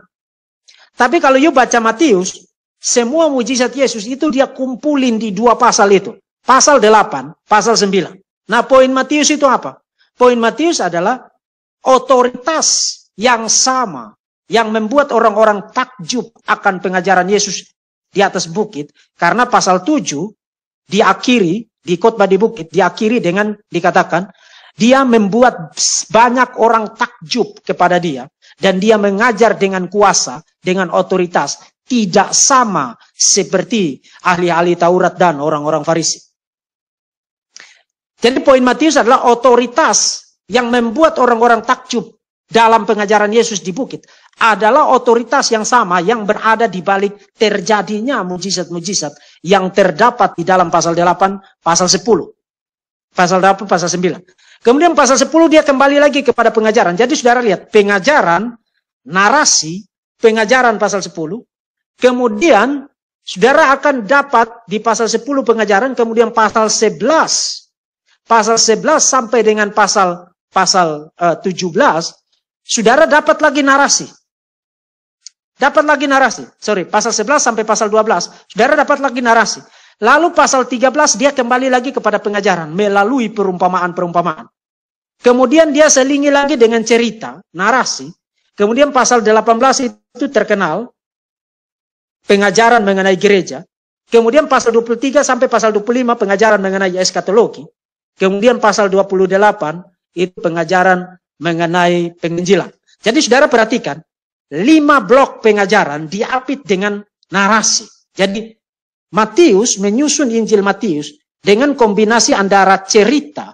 Tapi kalau you baca Matius, semua mujizat Yesus itu dia kumpulin di dua pasal itu. Pasal 8, pasal 9. Nah poin Matius itu apa? Poin Matius adalah otoritas yang sama yang membuat orang-orang takjub akan pengajaran Yesus di atas bukit karena pasal 7 diakhiri di khotbah di bukit diakhiri dengan dikatakan dia membuat banyak orang takjub kepada dia dan dia mengajar dengan kuasa dengan otoritas tidak sama seperti ahli-ahli Taurat dan orang-orang Farisi. Jadi poin Matius adalah otoritas yang membuat orang-orang takjub dalam pengajaran Yesus di bukit adalah otoritas yang sama yang berada di balik terjadinya mujizat-mujizat yang terdapat di dalam pasal 8, pasal 10. Pasal 8, pasal 9. Kemudian pasal 10 dia kembali lagi kepada pengajaran. Jadi saudara lihat, pengajaran, narasi, pengajaran pasal 10, Kemudian saudara akan dapat di pasal 10 pengajaran kemudian pasal 11. Pasal 11 sampai dengan pasal pasal eh, uh, 17 saudara dapat lagi narasi. Dapat lagi narasi. Sorry, pasal 11 sampai pasal 12 saudara dapat lagi narasi. Lalu pasal 13 dia kembali lagi kepada pengajaran melalui perumpamaan-perumpamaan. Kemudian dia selingi lagi dengan cerita, narasi. Kemudian pasal 18 itu terkenal pengajaran mengenai gereja. Kemudian pasal 23 sampai pasal 25 pengajaran mengenai eskatologi. Kemudian pasal 28 itu pengajaran mengenai penginjilan. Jadi saudara perhatikan, lima blok pengajaran diapit dengan narasi. Jadi Matius menyusun Injil Matius dengan kombinasi antara cerita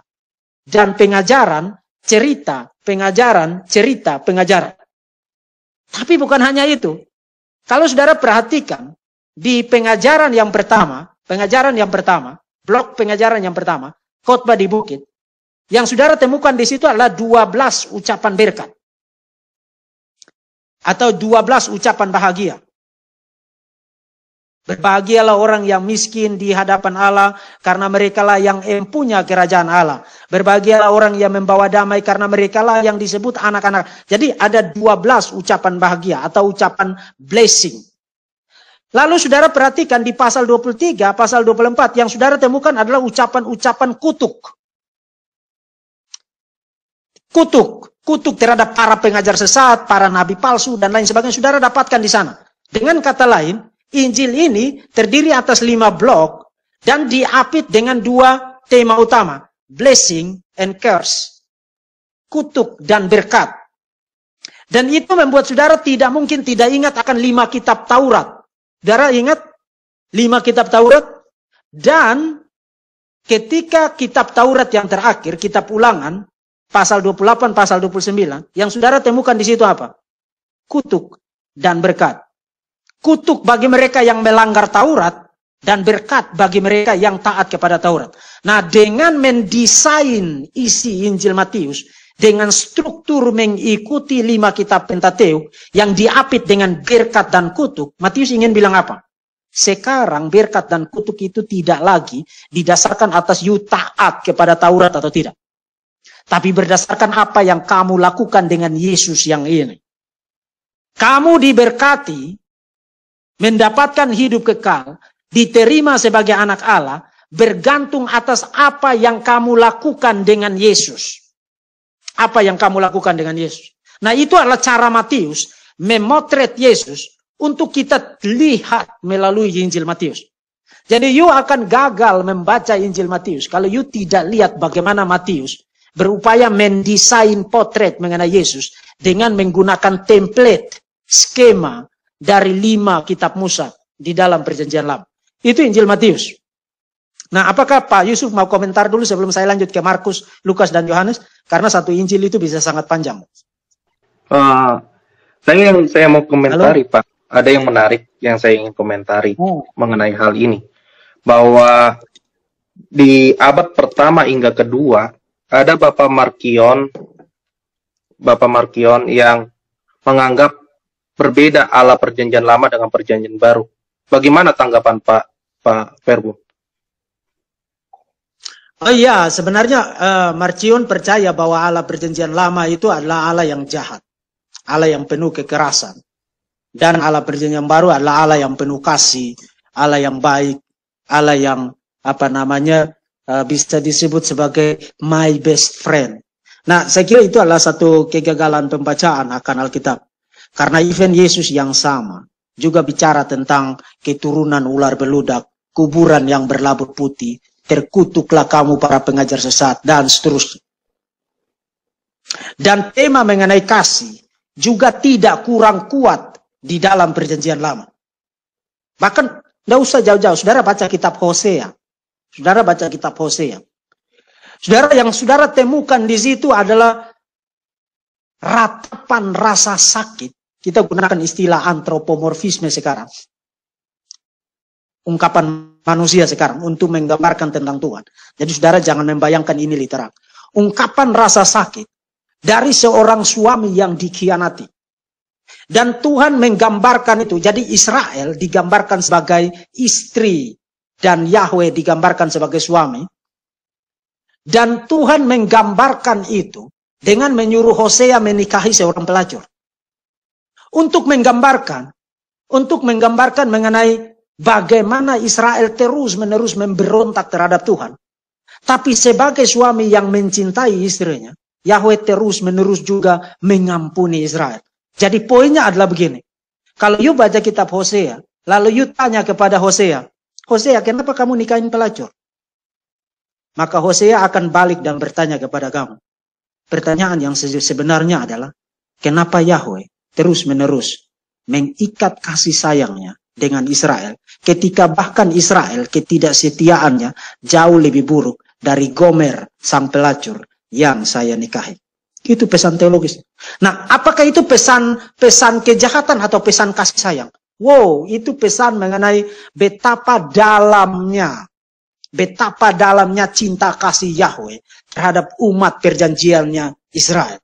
dan pengajaran, cerita, pengajaran, cerita, pengajaran. Tapi bukan hanya itu. Kalau saudara perhatikan di pengajaran yang pertama, pengajaran yang pertama, blok pengajaran yang pertama, khotbah di bukit, yang saudara temukan di situ adalah 12 ucapan berkat. Atau 12 ucapan bahagia. Berbahagialah orang yang miskin di hadapan Allah karena merekalah yang empunya kerajaan Allah. Berbahagialah orang yang membawa damai karena merekalah yang disebut anak-anak. Jadi ada 12 ucapan bahagia atau ucapan blessing. Lalu saudara perhatikan di pasal 23, pasal 24 yang saudara temukan adalah ucapan-ucapan kutuk. Kutuk, kutuk terhadap para pengajar sesat, para nabi palsu dan lain sebagainya saudara dapatkan di sana. Dengan kata lain, Injil ini terdiri atas lima blok dan diapit dengan dua tema utama, blessing and curse, kutuk dan berkat. Dan itu membuat saudara tidak mungkin tidak ingat akan lima kitab Taurat. Saudara ingat lima kitab Taurat? Dan ketika kitab Taurat yang terakhir, kitab ulangan, pasal 28, pasal 29, yang saudara temukan di situ apa? Kutuk dan berkat kutuk bagi mereka yang melanggar Taurat dan berkat bagi mereka yang taat kepada Taurat. Nah, dengan mendesain isi Injil Matius dengan struktur mengikuti lima kitab Pentateuk yang diapit dengan berkat dan kutuk, Matius ingin bilang apa? Sekarang berkat dan kutuk itu tidak lagi didasarkan atas you taat kepada Taurat atau tidak. Tapi berdasarkan apa yang kamu lakukan dengan Yesus yang ini. Kamu diberkati mendapatkan hidup kekal, diterima sebagai anak Allah, bergantung atas apa yang kamu lakukan dengan Yesus. Apa yang kamu lakukan dengan Yesus. Nah itu adalah cara Matius memotret Yesus untuk kita lihat melalui Injil Matius. Jadi you akan gagal membaca Injil Matius kalau you tidak lihat bagaimana Matius berupaya mendesain potret mengenai Yesus dengan menggunakan template, skema dari lima kitab Musa di dalam perjanjian lama. Itu Injil Matius. Nah, apakah Pak Yusuf mau komentar dulu sebelum saya lanjut ke Markus, Lukas, dan Yohanes? Karena satu Injil itu bisa sangat panjang. Uh, saya yang saya mau komentari, Halo? Pak. Ada yang menarik yang saya ingin komentari oh. mengenai hal ini. Bahwa di abad pertama hingga kedua, ada Bapak Markion, Bapak Markion yang menganggap berbeda ala perjanjian lama dengan perjanjian baru. Bagaimana tanggapan Pak Pak Verbo? Oh iya, sebenarnya uh, Marcion percaya bahwa ala perjanjian lama itu adalah ala yang jahat, ala yang penuh kekerasan, dan ala perjanjian baru adalah ala yang penuh kasih, ala yang baik, ala yang apa namanya uh, bisa disebut sebagai my best friend. Nah, saya kira itu adalah satu kegagalan pembacaan akan Alkitab. Karena event Yesus yang sama juga bicara tentang keturunan ular beludak, kuburan yang berlabur putih, terkutuklah kamu para pengajar sesat, dan seterusnya. Dan tema mengenai kasih juga tidak kurang kuat di dalam perjanjian lama. Bahkan tidak usah jauh-jauh, saudara baca kitab Hosea. Saudara baca kitab Hosea. Saudara yang saudara temukan di situ adalah ratapan rasa sakit kita gunakan istilah antropomorfisme sekarang. Ungkapan manusia sekarang untuk menggambarkan tentang Tuhan. Jadi saudara jangan membayangkan ini literal. Ungkapan rasa sakit dari seorang suami yang dikhianati. Dan Tuhan menggambarkan itu. Jadi Israel digambarkan sebagai istri dan Yahweh digambarkan sebagai suami. Dan Tuhan menggambarkan itu dengan menyuruh Hosea menikahi seorang pelacur untuk menggambarkan untuk menggambarkan mengenai bagaimana Israel terus-menerus memberontak terhadap Tuhan. Tapi sebagai suami yang mencintai istrinya, Yahweh terus-menerus juga mengampuni Israel. Jadi poinnya adalah begini. Kalau you baca kitab Hosea, lalu you tanya kepada Hosea, Hosea, kenapa kamu nikahin pelacur? Maka Hosea akan balik dan bertanya kepada kamu. Pertanyaan yang sebenarnya adalah, kenapa Yahweh terus-menerus mengikat kasih sayangnya dengan Israel, ketika bahkan Israel ketidaksetiaannya jauh lebih buruk dari Gomer, sang pelacur yang saya nikahi. Itu pesan teologis. Nah, apakah itu pesan pesan kejahatan atau pesan kasih sayang? Wow, itu pesan mengenai betapa dalamnya, betapa dalamnya cinta kasih Yahweh terhadap umat perjanjiannya Israel.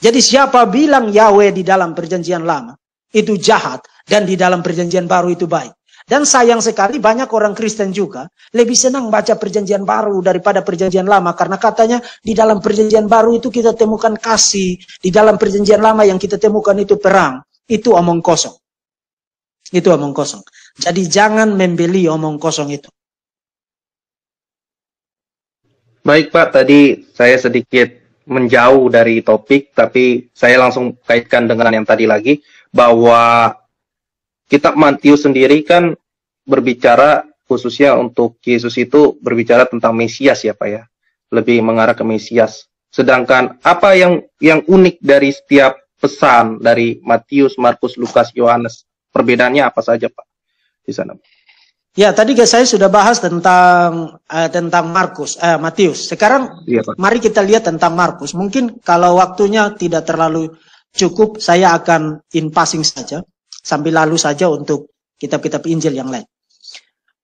Jadi siapa bilang Yahweh di dalam perjanjian lama itu jahat dan di dalam perjanjian baru itu baik. Dan sayang sekali banyak orang Kristen juga lebih senang baca perjanjian baru daripada perjanjian lama. Karena katanya di dalam perjanjian baru itu kita temukan kasih. Di dalam perjanjian lama yang kita temukan itu perang. Itu omong kosong. Itu omong kosong. Jadi jangan membeli omong kosong itu. Baik Pak, tadi saya sedikit menjauh dari topik, tapi saya langsung kaitkan dengan yang tadi lagi bahwa kitab Matius sendiri kan berbicara khususnya untuk Yesus itu berbicara tentang Mesias ya Pak ya. Lebih mengarah ke Mesias. Sedangkan apa yang yang unik dari setiap pesan dari Matius, Markus, Lukas, Yohanes? Perbedaannya apa saja Pak di sana? Pak? Ya, tadi saya sudah bahas tentang eh, tentang Markus, eh, Matius. Sekarang ya, mari kita lihat tentang Markus. Mungkin kalau waktunya tidak terlalu cukup, saya akan in passing saja, sambil lalu saja untuk kitab-kitab Injil yang lain.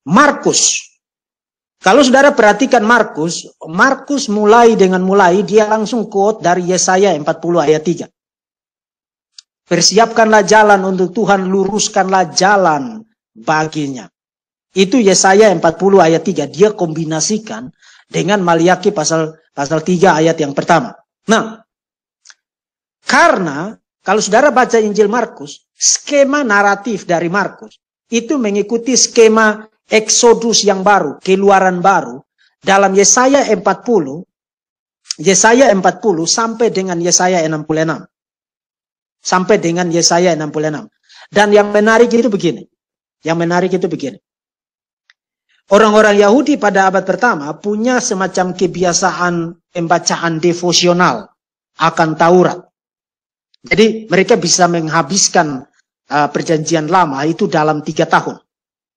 Markus. Kalau saudara perhatikan Markus, Markus mulai dengan mulai dia langsung quote dari Yesaya 40 ayat 3. Persiapkanlah jalan untuk Tuhan, luruskanlah jalan baginya. Itu Yesaya 40 ayat 3 dia kombinasikan dengan Maliaki pasal pasal 3 ayat yang pertama. Nah, karena kalau saudara baca Injil Markus, skema naratif dari Markus itu mengikuti skema Eksodus yang baru, keluaran baru dalam Yesaya 40, Yesaya 40 sampai dengan Yesaya 66. Sampai dengan Yesaya 66. Dan yang menarik itu begini. Yang menarik itu begini. Orang-orang Yahudi pada abad pertama punya semacam kebiasaan pembacaan devosional akan Taurat. Jadi mereka bisa menghabiskan uh, perjanjian lama itu dalam tiga tahun.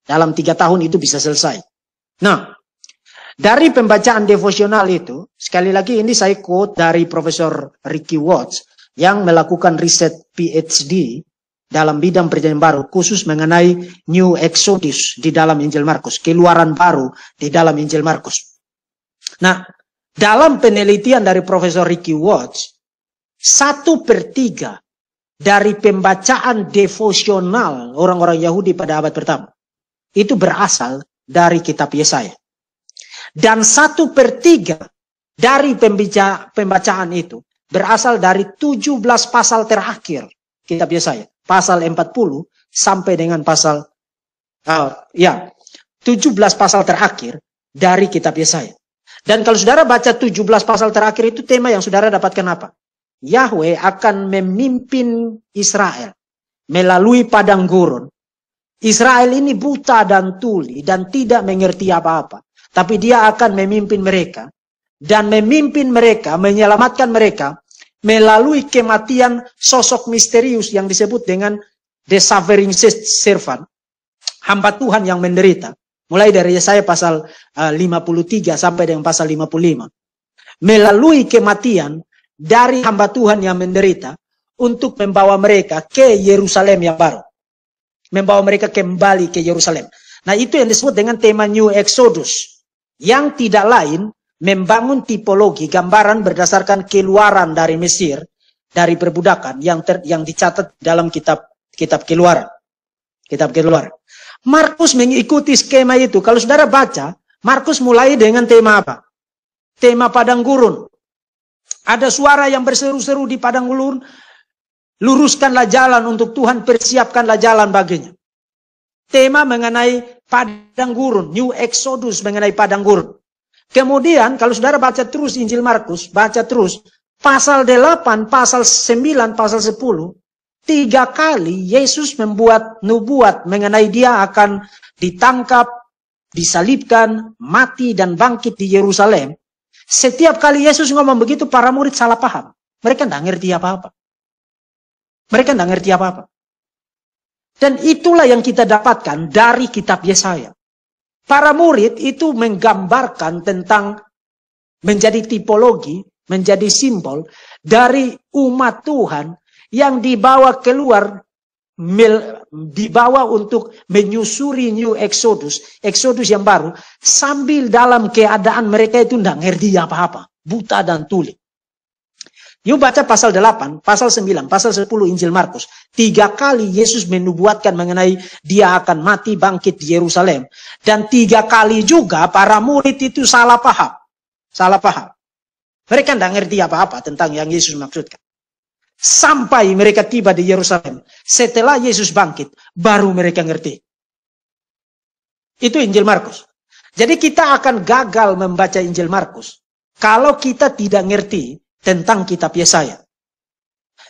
Dalam tiga tahun itu bisa selesai. Nah, dari pembacaan devosional itu, sekali lagi ini saya quote dari Profesor Ricky Watts yang melakukan riset PhD dalam bidang perjanjian baru, khusus mengenai New Exodus di dalam Injil Markus, keluaran baru di dalam Injil Markus. Nah, dalam penelitian dari Profesor Ricky Watts, satu per tiga dari pembacaan devosional orang-orang Yahudi pada abad pertama, itu berasal dari kitab Yesaya. Dan satu per tiga dari pembacaan itu berasal dari 17 pasal terakhir kitab Yesaya pasal 40 sampai dengan pasal uh, ya 17 pasal terakhir dari kitab Yesaya. Dan kalau saudara baca 17 pasal terakhir itu tema yang saudara dapatkan apa? Yahweh akan memimpin Israel melalui padang gurun. Israel ini buta dan tuli dan tidak mengerti apa-apa. Tapi dia akan memimpin mereka dan memimpin mereka, menyelamatkan mereka melalui kematian sosok misterius yang disebut dengan the suffering servant, hamba Tuhan yang menderita. Mulai dari Yesaya pasal 53 eh, sampai dengan pasal 55. Melalui kematian dari hamba Tuhan yang menderita untuk membawa mereka ke Yerusalem yang baru. Membawa mereka kembali ke Yerusalem. Nah itu yang disebut dengan tema New Exodus. Yang tidak lain membangun tipologi gambaran berdasarkan keluaran dari Mesir dari perbudakan yang ter, yang dicatat dalam kitab kitab keluaran. Kitab keluaran. Markus mengikuti skema itu. Kalau saudara baca, Markus mulai dengan tema apa? Tema padang gurun. Ada suara yang berseru-seru di padang gurun, luruskanlah jalan untuk Tuhan, persiapkanlah jalan baginya. Tema mengenai padang gurun, New Exodus mengenai padang gurun. Kemudian kalau saudara baca terus Injil Markus, baca terus pasal 8, pasal 9, pasal 10, tiga kali Yesus membuat nubuat mengenai dia akan ditangkap, disalibkan, mati dan bangkit di Yerusalem. Setiap kali Yesus ngomong begitu, para murid salah paham. Mereka tidak ngerti apa-apa. Mereka tidak ngerti apa-apa. Dan itulah yang kita dapatkan dari kitab Yesaya. Para murid itu menggambarkan tentang menjadi tipologi, menjadi simbol dari umat Tuhan yang dibawa keluar mil, dibawa untuk menyusuri New Exodus, Exodus yang baru, sambil dalam keadaan mereka itu tidak ngerti apa-apa, buta dan tuli. You baca pasal 8, pasal 9, pasal 10 Injil Markus. Tiga kali Yesus menubuatkan mengenai dia akan mati bangkit di Yerusalem. Dan tiga kali juga para murid itu salah paham. Salah paham. Mereka tidak ngerti apa-apa tentang yang Yesus maksudkan. Sampai mereka tiba di Yerusalem. Setelah Yesus bangkit, baru mereka ngerti. Itu Injil Markus. Jadi kita akan gagal membaca Injil Markus. Kalau kita tidak ngerti tentang kitab Yesaya.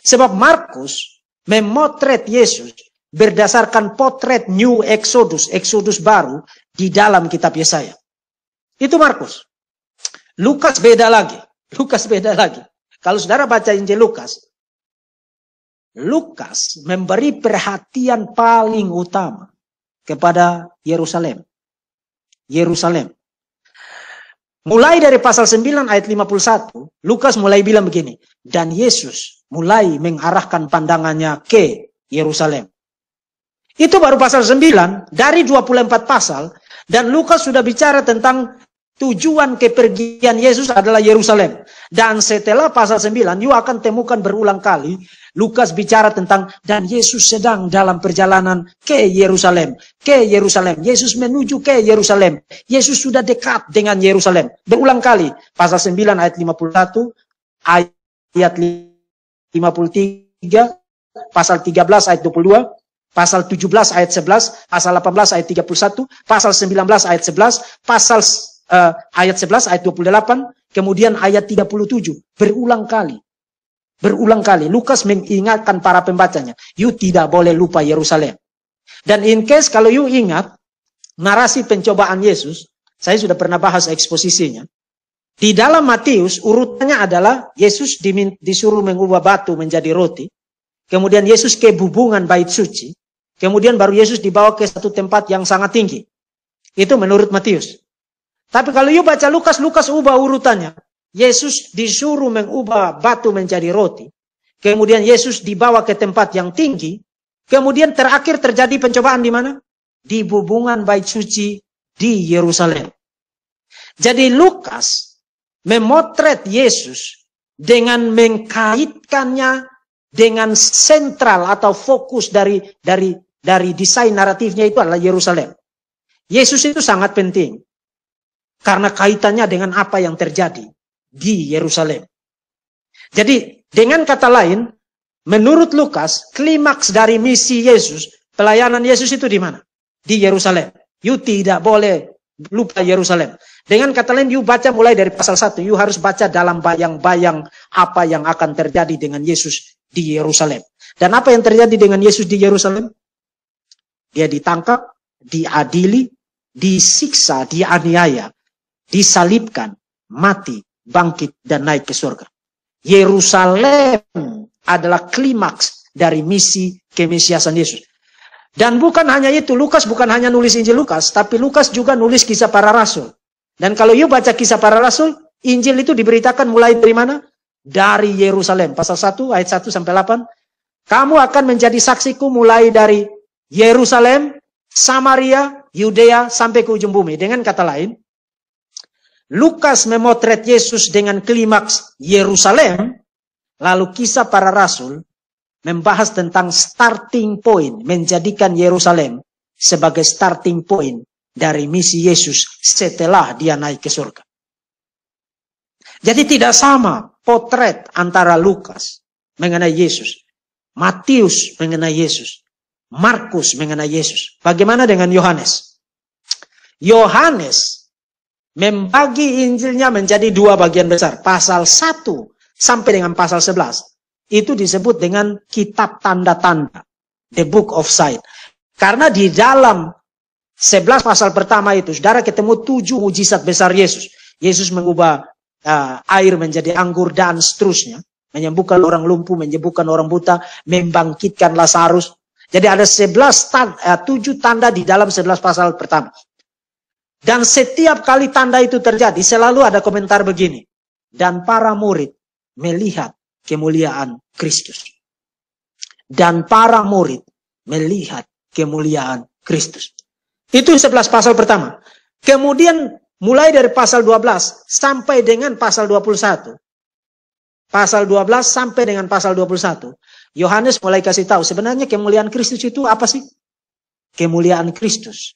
Sebab Markus memotret Yesus berdasarkan potret New Exodus, Exodus baru di dalam kitab Yesaya. Itu Markus. Lukas beda lagi. Lukas beda lagi. Kalau saudara baca Injil Lukas, Lukas memberi perhatian paling utama kepada Yerusalem. Yerusalem. Mulai dari pasal 9 ayat 51, Lukas mulai bilang begini, dan Yesus mulai mengarahkan pandangannya ke Yerusalem. Itu baru pasal 9 dari 24 pasal dan Lukas sudah bicara tentang Tujuan kepergian Yesus adalah Yerusalem. Dan setelah pasal 9, you akan temukan berulang kali, Lukas bicara tentang, dan Yesus sedang dalam perjalanan ke Yerusalem. Ke Yerusalem. Yesus menuju ke Yerusalem. Yesus sudah dekat dengan Yerusalem. Berulang kali. Pasal 9 ayat 51, ayat 53, pasal 13 ayat 22, pasal 17 ayat 11, pasal 18 ayat 31, pasal 19 ayat 11, pasal uh, ayat 11 ayat 28 kemudian ayat 37 berulang kali berulang kali Lukas mengingatkan para pembacanya you tidak boleh lupa Yerusalem dan in case kalau you ingat narasi pencobaan Yesus saya sudah pernah bahas eksposisinya di dalam Matius urutannya adalah Yesus disuruh mengubah batu menjadi roti kemudian Yesus ke bubungan bait suci kemudian baru Yesus dibawa ke satu tempat yang sangat tinggi itu menurut Matius tapi kalau you baca Lukas, Lukas ubah urutannya. Yesus disuruh mengubah batu menjadi roti. Kemudian Yesus dibawa ke tempat yang tinggi. Kemudian terakhir terjadi pencobaan di mana? Di bubungan bait suci di Yerusalem. Jadi Lukas memotret Yesus dengan mengkaitkannya dengan sentral atau fokus dari dari dari desain naratifnya itu adalah Yerusalem. Yesus itu sangat penting karena kaitannya dengan apa yang terjadi di Yerusalem. Jadi, dengan kata lain, menurut Lukas, klimaks dari misi Yesus, pelayanan Yesus itu di mana? Di Yerusalem. You tidak boleh lupa Yerusalem. Dengan kata lain, you baca mulai dari pasal 1. You harus baca dalam bayang-bayang apa yang akan terjadi dengan Yesus di Yerusalem. Dan apa yang terjadi dengan Yesus di Yerusalem? Dia ditangkap, diadili, disiksa, dianiaya disalibkan, mati, bangkit, dan naik ke surga. Yerusalem adalah klimaks dari misi kemesiasan Yesus. Dan bukan hanya itu, Lukas bukan hanya nulis Injil Lukas, tapi Lukas juga nulis kisah para rasul. Dan kalau you baca kisah para rasul, Injil itu diberitakan mulai dari mana? Dari Yerusalem. Pasal 1 ayat 1 sampai 8. Kamu akan menjadi saksiku mulai dari Yerusalem, Samaria, Yudea sampai ke ujung bumi. Dengan kata lain, Lukas memotret Yesus dengan klimaks Yerusalem, lalu kisah para rasul membahas tentang starting point, menjadikan Yerusalem sebagai starting point dari misi Yesus setelah dia naik ke surga. Jadi tidak sama potret antara Lukas mengenai Yesus, Matius mengenai Yesus, Markus mengenai Yesus. Bagaimana dengan Yohanes? Yohanes membagi Injilnya menjadi dua bagian besar. Pasal 1 sampai dengan pasal 11. Itu disebut dengan kitab tanda-tanda. The Book of Sight. Karena di dalam 11 pasal pertama itu, saudara ketemu tujuh mujizat besar Yesus. Yesus mengubah uh, air menjadi anggur dan seterusnya. Menyembuhkan orang lumpuh, menyembuhkan orang buta, membangkitkan Lazarus. Jadi ada 11 tanda, uh, 7 tanda di dalam 11 pasal pertama. Dan setiap kali tanda itu terjadi selalu ada komentar begini. Dan para murid melihat kemuliaan Kristus. Dan para murid melihat kemuliaan Kristus. Itu 11 pasal pertama. Kemudian mulai dari pasal 12 sampai dengan pasal 21. Pasal 12 sampai dengan pasal 21. Yohanes mulai kasih tahu sebenarnya kemuliaan Kristus itu apa sih? Kemuliaan Kristus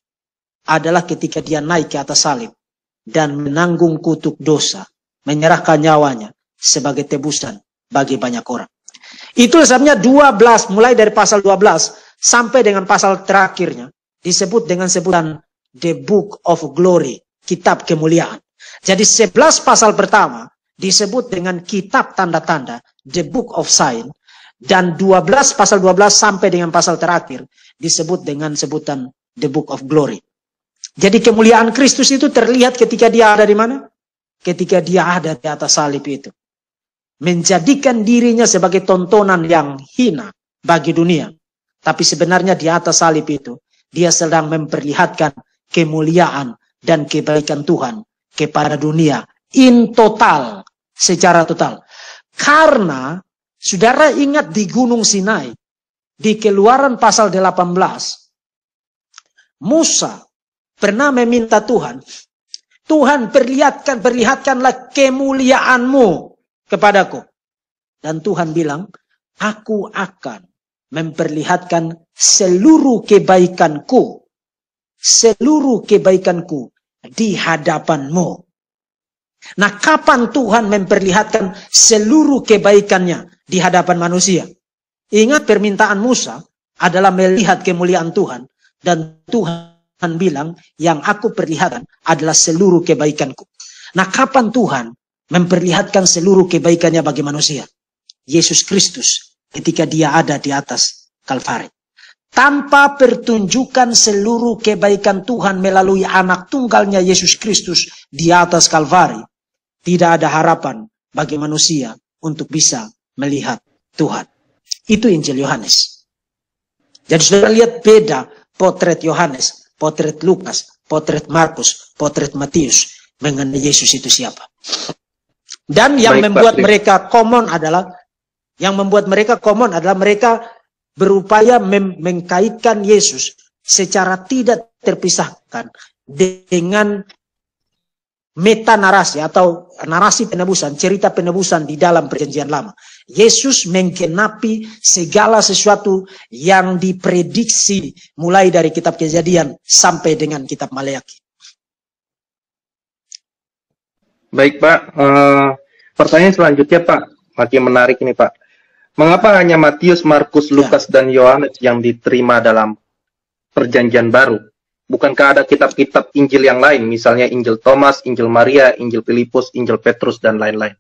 adalah ketika dia naik ke atas salib dan menanggung kutuk dosa, menyerahkan nyawanya sebagai tebusan bagi banyak orang. Itu sebabnya 12 mulai dari pasal 12 sampai dengan pasal terakhirnya disebut dengan sebutan The Book of Glory, kitab kemuliaan. Jadi 11 pasal pertama disebut dengan kitab tanda-tanda, The Book of Sign, dan 12 pasal 12 sampai dengan pasal terakhir disebut dengan sebutan The Book of Glory. Jadi kemuliaan Kristus itu terlihat ketika dia ada di mana? Ketika dia ada di atas salib itu. Menjadikan dirinya sebagai tontonan yang hina bagi dunia. Tapi sebenarnya di atas salib itu, dia sedang memperlihatkan kemuliaan dan kebaikan Tuhan kepada dunia. In total, secara total. Karena, saudara ingat di Gunung Sinai, di keluaran pasal 18, Musa pernah meminta Tuhan, Tuhan perlihatkan perlihatkanlah kemuliaanmu kepadaku. Dan Tuhan bilang, aku akan memperlihatkan seluruh kebaikanku, seluruh kebaikanku di hadapanmu. Nah, kapan Tuhan memperlihatkan seluruh kebaikannya di hadapan manusia? Ingat permintaan Musa adalah melihat kemuliaan Tuhan dan Tuhan Tuhan bilang, yang aku perlihatkan adalah seluruh kebaikanku. Nah kapan Tuhan memperlihatkan seluruh kebaikannya bagi manusia? Yesus Kristus ketika dia ada di atas Kalvari. Tanpa pertunjukan seluruh kebaikan Tuhan melalui anak tunggalnya Yesus Kristus di atas Kalvari. Tidak ada harapan bagi manusia untuk bisa melihat Tuhan. Itu Injil Yohanes. Jadi sudah lihat beda potret Yohanes potret Lukas, potret Markus, potret Matius mengenai Yesus itu siapa. Dan yang Baik, membuat Patrick. mereka common adalah yang membuat mereka common adalah mereka berupaya mengkaitkan Yesus secara tidak terpisahkan dengan meta narasi atau narasi penebusan, cerita penebusan di dalam perjanjian lama. Yesus menggenapi segala sesuatu yang diprediksi mulai dari kitab kejadian sampai dengan kitab Maleakhi. Baik Pak, uh, pertanyaan selanjutnya Pak, makin menarik ini Pak. Mengapa hanya Matius, Markus, ya. Lukas, ya. dan Yohanes yang diterima dalam perjanjian baru? Bukankah ada kitab-kitab Injil yang lain, misalnya Injil Thomas, Injil Maria, Injil Filipus, Injil Petrus, dan lain-lain?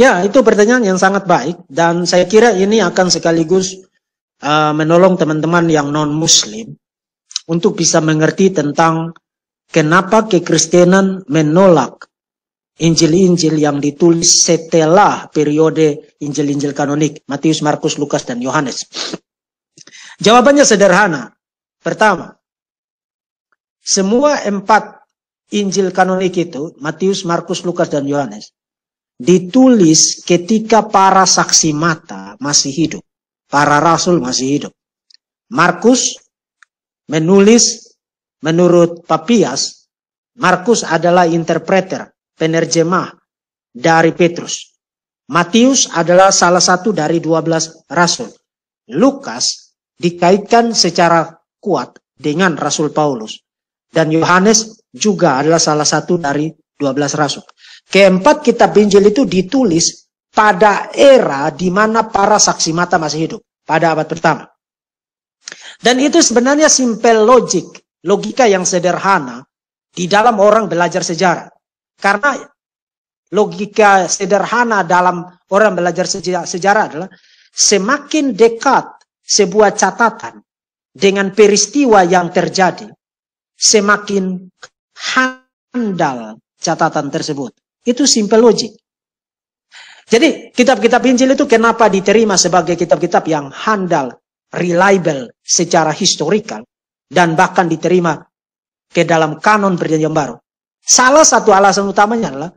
Ya, itu pertanyaan yang sangat baik, dan saya kira ini akan sekaligus uh, menolong teman-teman yang non-Muslim untuk bisa mengerti tentang kenapa kekristenan menolak Injil-Injil yang ditulis setelah periode Injil-Injil kanonik, Matius, Markus, Lukas, dan Yohanes. Jawabannya sederhana, Pertama, semua empat Injil kanonik itu, Matius, Markus, Lukas, dan Yohanes, ditulis ketika para saksi mata masih hidup. Para rasul masih hidup. Markus menulis menurut Papias, Markus adalah interpreter, penerjemah dari Petrus. Matius adalah salah satu dari 12 rasul. Lukas dikaitkan secara kuat dengan Rasul Paulus. Dan Yohanes juga adalah salah satu dari 12 rasul. Keempat kitab Injil itu ditulis pada era di mana para saksi mata masih hidup, pada abad pertama. Dan itu sebenarnya simpel logik logika yang sederhana di dalam orang belajar sejarah. Karena logika sederhana dalam orang belajar sejarah adalah semakin dekat sebuah catatan dengan peristiwa yang terjadi, semakin handal catatan tersebut. Itu simple logic. Jadi kitab-kitab Injil itu kenapa diterima sebagai kitab-kitab yang handal, reliable secara historikal, dan bahkan diterima ke dalam kanon perjanjian baru. Salah satu alasan utamanya adalah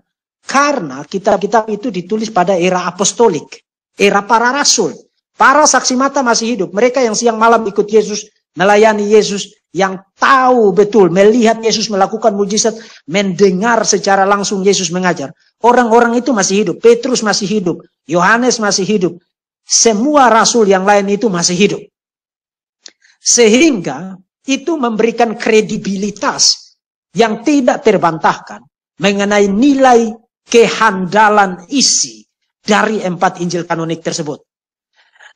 karena kitab-kitab itu ditulis pada era apostolik, era para rasul. Para saksi mata masih hidup. Mereka yang siang malam ikut Yesus, melayani Yesus, yang tahu betul, melihat Yesus melakukan mujizat, mendengar secara langsung Yesus mengajar. Orang-orang itu masih hidup. Petrus masih hidup. Yohanes masih hidup. Semua rasul yang lain itu masih hidup. Sehingga itu memberikan kredibilitas yang tidak terbantahkan mengenai nilai kehandalan isi dari empat Injil kanonik tersebut.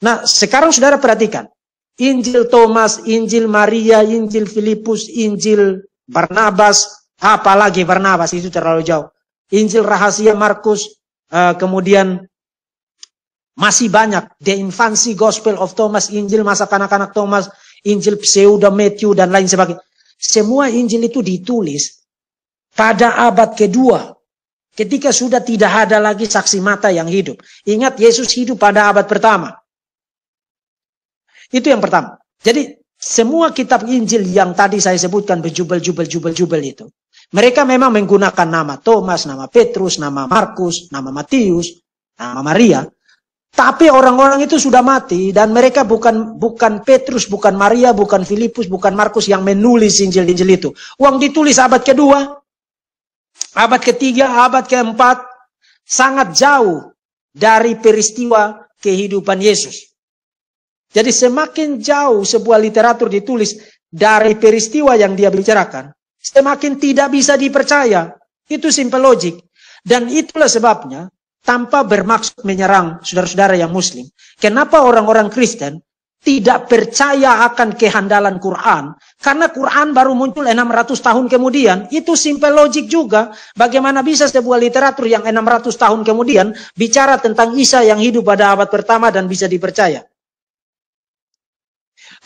Nah, sekarang saudara perhatikan. Injil Thomas, Injil Maria, Injil Filipus, Injil Barnabas, apalagi Barnabas itu terlalu jauh. Injil rahasia Markus, eh, kemudian masih banyak The Infancy Gospel of Thomas, Injil masa kanak-kanak Thomas, Injil Pseudo Matthew dan lain sebagainya. Semua Injil itu ditulis pada abad kedua ketika sudah tidak ada lagi saksi mata yang hidup. Ingat Yesus hidup pada abad pertama. Itu yang pertama. Jadi semua kitab Injil yang tadi saya sebutkan berjubel-jubel-jubel-jubel itu. Mereka memang menggunakan nama Thomas, nama Petrus, nama Markus, nama Matius, nama Maria. Tapi orang-orang itu sudah mati dan mereka bukan bukan Petrus, bukan Maria, bukan Filipus, bukan Markus yang menulis Injil-Injil itu. Uang ditulis abad kedua, abad ketiga, abad keempat, sangat jauh dari peristiwa kehidupan Yesus. Jadi semakin jauh sebuah literatur ditulis dari peristiwa yang dia bicarakan, semakin tidak bisa dipercaya. Itu simple logic. Dan itulah sebabnya tanpa bermaksud menyerang saudara-saudara yang muslim. Kenapa orang-orang Kristen tidak percaya akan kehandalan Quran karena Quran baru muncul 600 tahun kemudian itu simple logic juga bagaimana bisa sebuah literatur yang 600 tahun kemudian bicara tentang Isa yang hidup pada abad pertama dan bisa dipercaya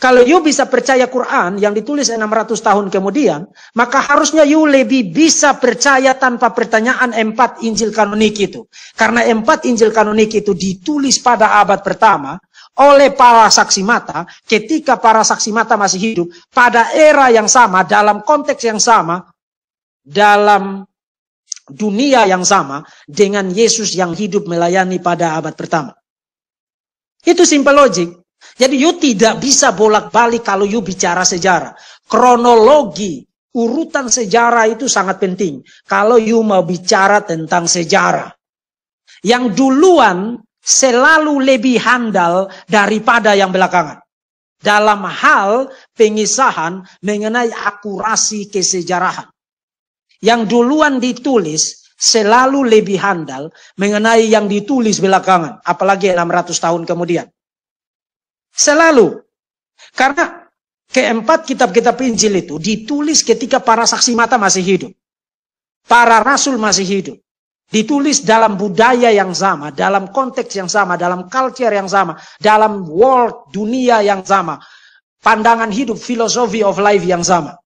kalau you bisa percaya Quran yang ditulis 600 tahun kemudian, maka harusnya you lebih bisa percaya tanpa pertanyaan empat Injil kanonik itu. Karena empat Injil kanonik itu ditulis pada abad pertama oleh para saksi mata ketika para saksi mata masih hidup pada era yang sama dalam konteks yang sama dalam dunia yang sama dengan Yesus yang hidup melayani pada abad pertama. Itu simple logic. Jadi you tidak bisa bolak-balik kalau you bicara sejarah. Kronologi, urutan sejarah itu sangat penting. Kalau you mau bicara tentang sejarah. Yang duluan selalu lebih handal daripada yang belakangan. Dalam hal pengisahan mengenai akurasi kesejarahan. Yang duluan ditulis selalu lebih handal mengenai yang ditulis belakangan. Apalagi 600 tahun kemudian. Selalu. Karena keempat kitab-kitab Injil itu ditulis ketika para saksi mata masih hidup. Para rasul masih hidup. Ditulis dalam budaya yang sama, dalam konteks yang sama, dalam culture yang sama, dalam world dunia yang sama. Pandangan hidup, filosofi of life yang sama.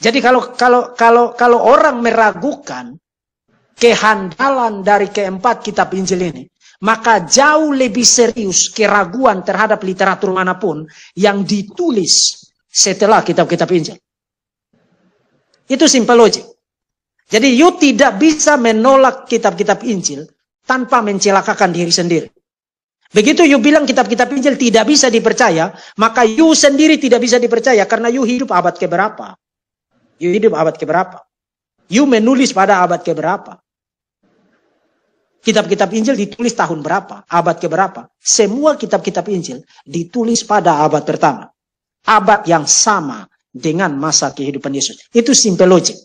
Jadi kalau kalau kalau kalau orang meragukan kehandalan dari keempat kitab Injil ini, maka jauh lebih serius keraguan terhadap literatur manapun yang ditulis setelah kitab-kitab Injil. Itu simple logic. Jadi you tidak bisa menolak kitab-kitab Injil tanpa mencelakakan diri sendiri. Begitu you bilang kitab-kitab Injil tidak bisa dipercaya, maka you sendiri tidak bisa dipercaya karena you hidup abad keberapa. You hidup abad keberapa. You menulis pada abad keberapa. Kitab-kitab Injil ditulis tahun berapa? Abad ke berapa? Semua kitab-kitab Injil ditulis pada abad pertama. Abad yang sama dengan masa kehidupan Yesus. Itu simple logic.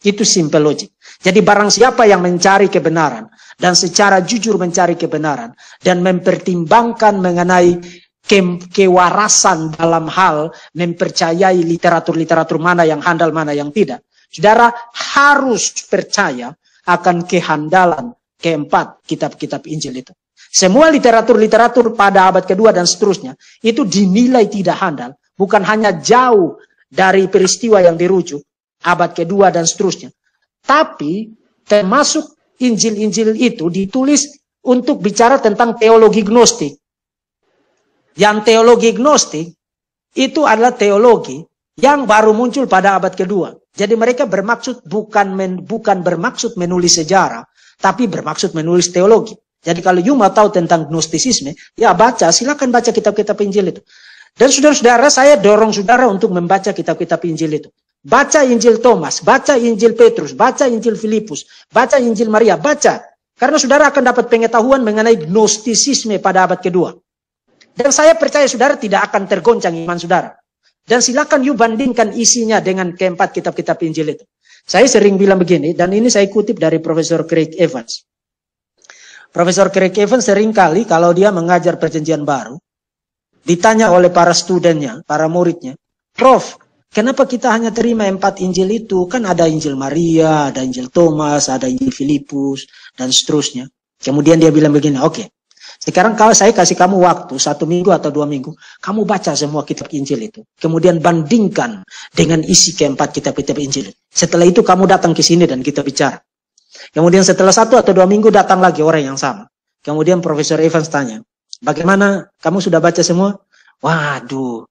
Itu simple logic. Jadi barang siapa yang mencari kebenaran dan secara jujur mencari kebenaran dan mempertimbangkan mengenai ke kewarasan dalam hal mempercayai literatur-literatur mana yang handal, mana yang tidak. Saudara harus percaya akan kehandalan keempat kitab-kitab Injil itu. Semua literatur-literatur pada abad kedua dan seterusnya itu dinilai tidak handal, bukan hanya jauh dari peristiwa yang dirujuk abad kedua dan seterusnya, tapi termasuk Injil-Injil itu ditulis untuk bicara tentang teologi gnostik. Yang teologi gnostik itu adalah teologi yang baru muncul pada abad kedua. Jadi mereka bermaksud bukan men, bukan bermaksud menulis sejarah, tapi bermaksud menulis teologi. Jadi kalau you mau tahu tentang gnostisisme, ya baca, silakan baca kitab-kitab Injil itu. Dan saudara-saudara, saya dorong saudara untuk membaca kitab-kitab Injil itu. Baca Injil Thomas, baca Injil Petrus, baca Injil Filipus, baca Injil Maria, baca. Karena saudara akan dapat pengetahuan mengenai gnostisisme pada abad kedua. Dan saya percaya saudara tidak akan tergoncang iman saudara. Dan silakan you bandingkan isinya dengan keempat kitab-kitab Injil itu. Saya sering bilang begini, dan ini saya kutip dari Profesor Craig Evans. Profesor Craig Evans sering kali kalau dia mengajar perjanjian baru, ditanya oleh para studennya, para muridnya, Prof, kenapa kita hanya terima empat Injil itu? Kan ada Injil Maria, ada Injil Thomas, ada Injil Filipus, dan seterusnya. Kemudian dia bilang begini, oke, okay, sekarang kalau saya kasih kamu waktu satu minggu atau dua minggu, kamu baca semua kitab Injil itu. Kemudian bandingkan dengan isi keempat kitab-kitab Injil. Setelah itu kamu datang ke sini dan kita bicara. Kemudian setelah satu atau dua minggu datang lagi orang yang sama. Kemudian Profesor Evans tanya, bagaimana kamu sudah baca semua? Waduh,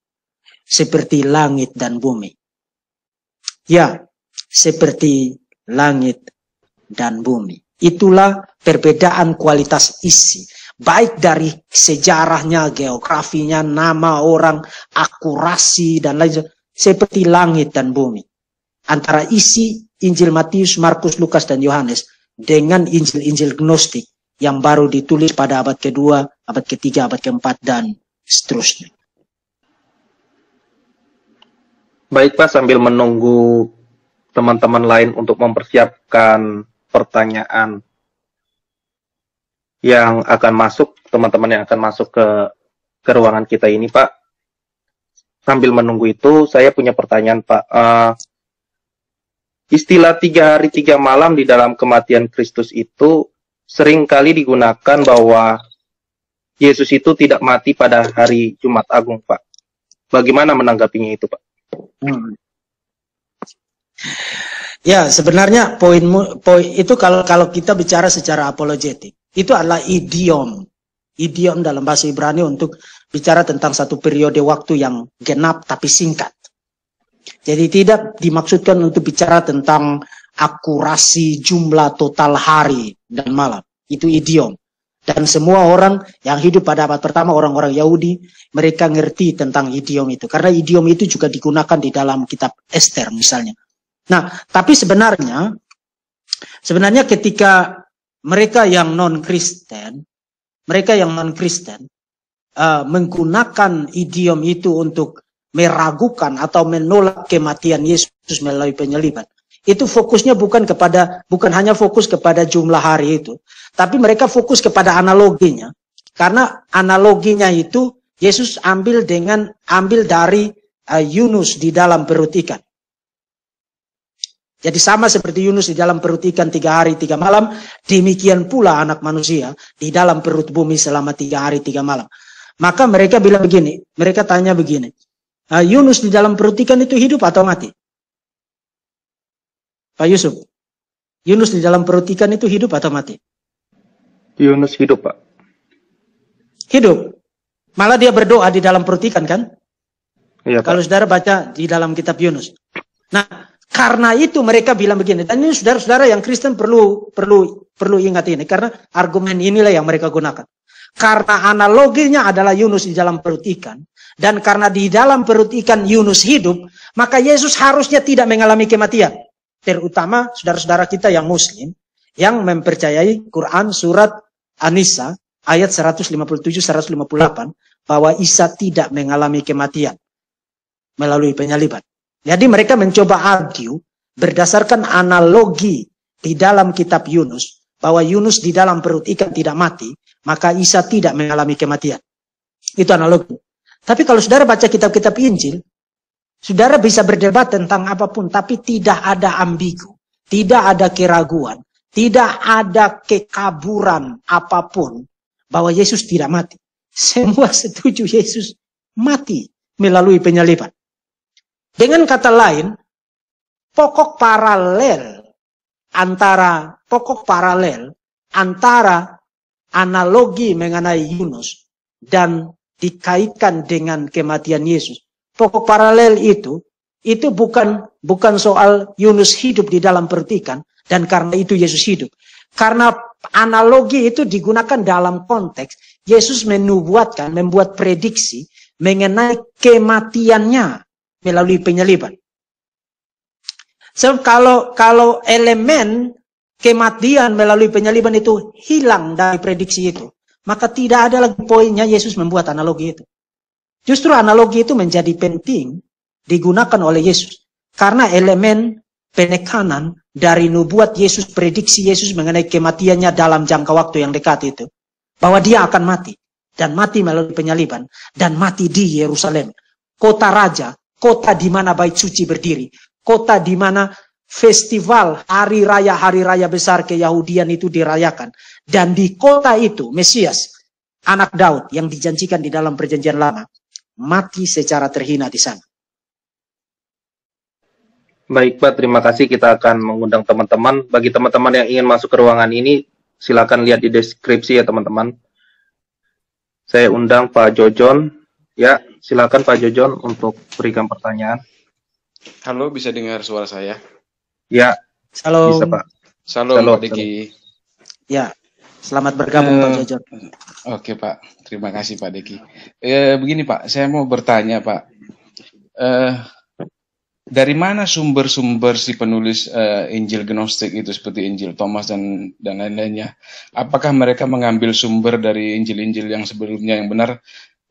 seperti langit dan bumi. Ya, seperti langit dan bumi. Itulah perbedaan kualitas isi baik dari sejarahnya, geografinya, nama orang, akurasi dan lain sebagainya, seperti langit dan bumi. Antara isi Injil Matius, Markus, Lukas dan Yohanes dengan Injil-Injil Gnostik yang baru ditulis pada abad kedua, abad ketiga, abad keempat dan seterusnya. Baik Pak, sambil menunggu teman-teman lain untuk mempersiapkan pertanyaan yang akan masuk, teman-teman yang akan masuk ke, ke ruangan kita ini, Pak. Sambil menunggu itu, saya punya pertanyaan, Pak. Uh, istilah tiga hari tiga malam di dalam kematian Kristus itu sering kali digunakan bahwa Yesus itu tidak mati pada hari Jumat Agung, Pak. Bagaimana menanggapinya itu, Pak? Hmm. Ya, sebenarnya poinmu poin itu kalau kalau kita bicara secara apologetik, itu adalah idiom. Idiom dalam bahasa Ibrani untuk bicara tentang satu periode waktu yang genap tapi singkat. Jadi tidak dimaksudkan untuk bicara tentang akurasi jumlah total hari dan malam. Itu idiom. Dan semua orang yang hidup pada abad pertama, orang-orang Yahudi, mereka ngerti tentang idiom itu. Karena idiom itu juga digunakan di dalam kitab Esther misalnya. Nah, tapi sebenarnya, sebenarnya ketika mereka yang non Kristen, mereka yang non Kristen uh, eh, menggunakan idiom itu untuk meragukan atau menolak kematian Yesus melalui penyeliban. Itu fokusnya bukan kepada bukan hanya fokus kepada jumlah hari itu, tapi mereka fokus kepada analoginya. Karena analoginya itu Yesus ambil dengan ambil dari uh, Yunus di dalam perut ikan. Jadi sama seperti Yunus di dalam perut ikan tiga hari tiga malam, demikian pula anak manusia di dalam perut bumi selama tiga hari tiga malam. Maka mereka bilang begini, mereka tanya begini, ah, Yunus di dalam perut ikan itu hidup atau mati? Pak Yusuf, Yunus di dalam perut ikan itu hidup atau mati? Yunus hidup, Pak. Hidup. Malah dia berdoa di dalam perut ikan, kan? Iya, Kalau saudara baca di dalam kitab Yunus. Nah, karena itu mereka bilang begini. Dan ini saudara-saudara yang Kristen perlu perlu perlu ingat ini karena argumen inilah yang mereka gunakan. Karena analoginya adalah Yunus di dalam perut ikan dan karena di dalam perut ikan Yunus hidup, maka Yesus harusnya tidak mengalami kematian. Terutama saudara-saudara kita yang muslim yang mempercayai Quran surat An-Nisa ayat 157 158 bahwa Isa tidak mengalami kematian melalui penyaliban. Jadi mereka mencoba argue berdasarkan analogi di dalam kitab Yunus bahwa Yunus di dalam perut ikan tidak mati, maka Isa tidak mengalami kematian. Itu analogi. Tapi kalau saudara baca kitab-kitab Injil, saudara bisa berdebat tentang apapun, tapi tidak ada ambigu, tidak ada keraguan, tidak ada kekaburan apapun bahwa Yesus tidak mati. Semua setuju Yesus mati melalui penyaliban. Dengan kata lain, pokok paralel antara pokok paralel antara analogi mengenai Yunus dan dikaitkan dengan kematian Yesus. Pokok paralel itu itu bukan bukan soal Yunus hidup di dalam pertikan dan karena itu Yesus hidup. Karena analogi itu digunakan dalam konteks Yesus menubuatkan, membuat prediksi mengenai kematiannya melalui penyaliban. Sebab so, kalau kalau elemen kematian melalui penyaliban itu hilang dari prediksi itu, maka tidak ada lagi poinnya Yesus membuat analogi itu. Justru analogi itu menjadi penting digunakan oleh Yesus karena elemen penekanan dari nubuat Yesus, prediksi Yesus mengenai kematiannya dalam jangka waktu yang dekat itu. Bahwa dia akan mati. Dan mati melalui penyaliban. Dan mati di Yerusalem. Kota raja, kota di mana bait suci berdiri, kota di mana festival hari raya hari raya besar keyahudian itu dirayakan dan di kota itu Mesias anak Daud yang dijanjikan di dalam perjanjian lama mati secara terhina di sana. Baik Pak, terima kasih. Kita akan mengundang teman-teman. Bagi teman-teman yang ingin masuk ke ruangan ini, silakan lihat di deskripsi ya teman-teman. Saya undang Pak Jojon. Ya, Silakan Pak Jojon untuk berikan pertanyaan. Halo, bisa dengar suara saya? Ya. Halo. Bisa Pak. Salam, Salam Pak Diki. Ya, Selamat bergabung uh, Pak eh, Jojon. Oke Pak, terima kasih Pak Deki. Eh, begini Pak, saya mau bertanya Pak, Eh, dari mana sumber-sumber si penulis uh, Injil Gnostik itu seperti Injil Thomas dan dan lain-lainnya? Apakah mereka mengambil sumber dari Injil-Injil yang sebelumnya yang benar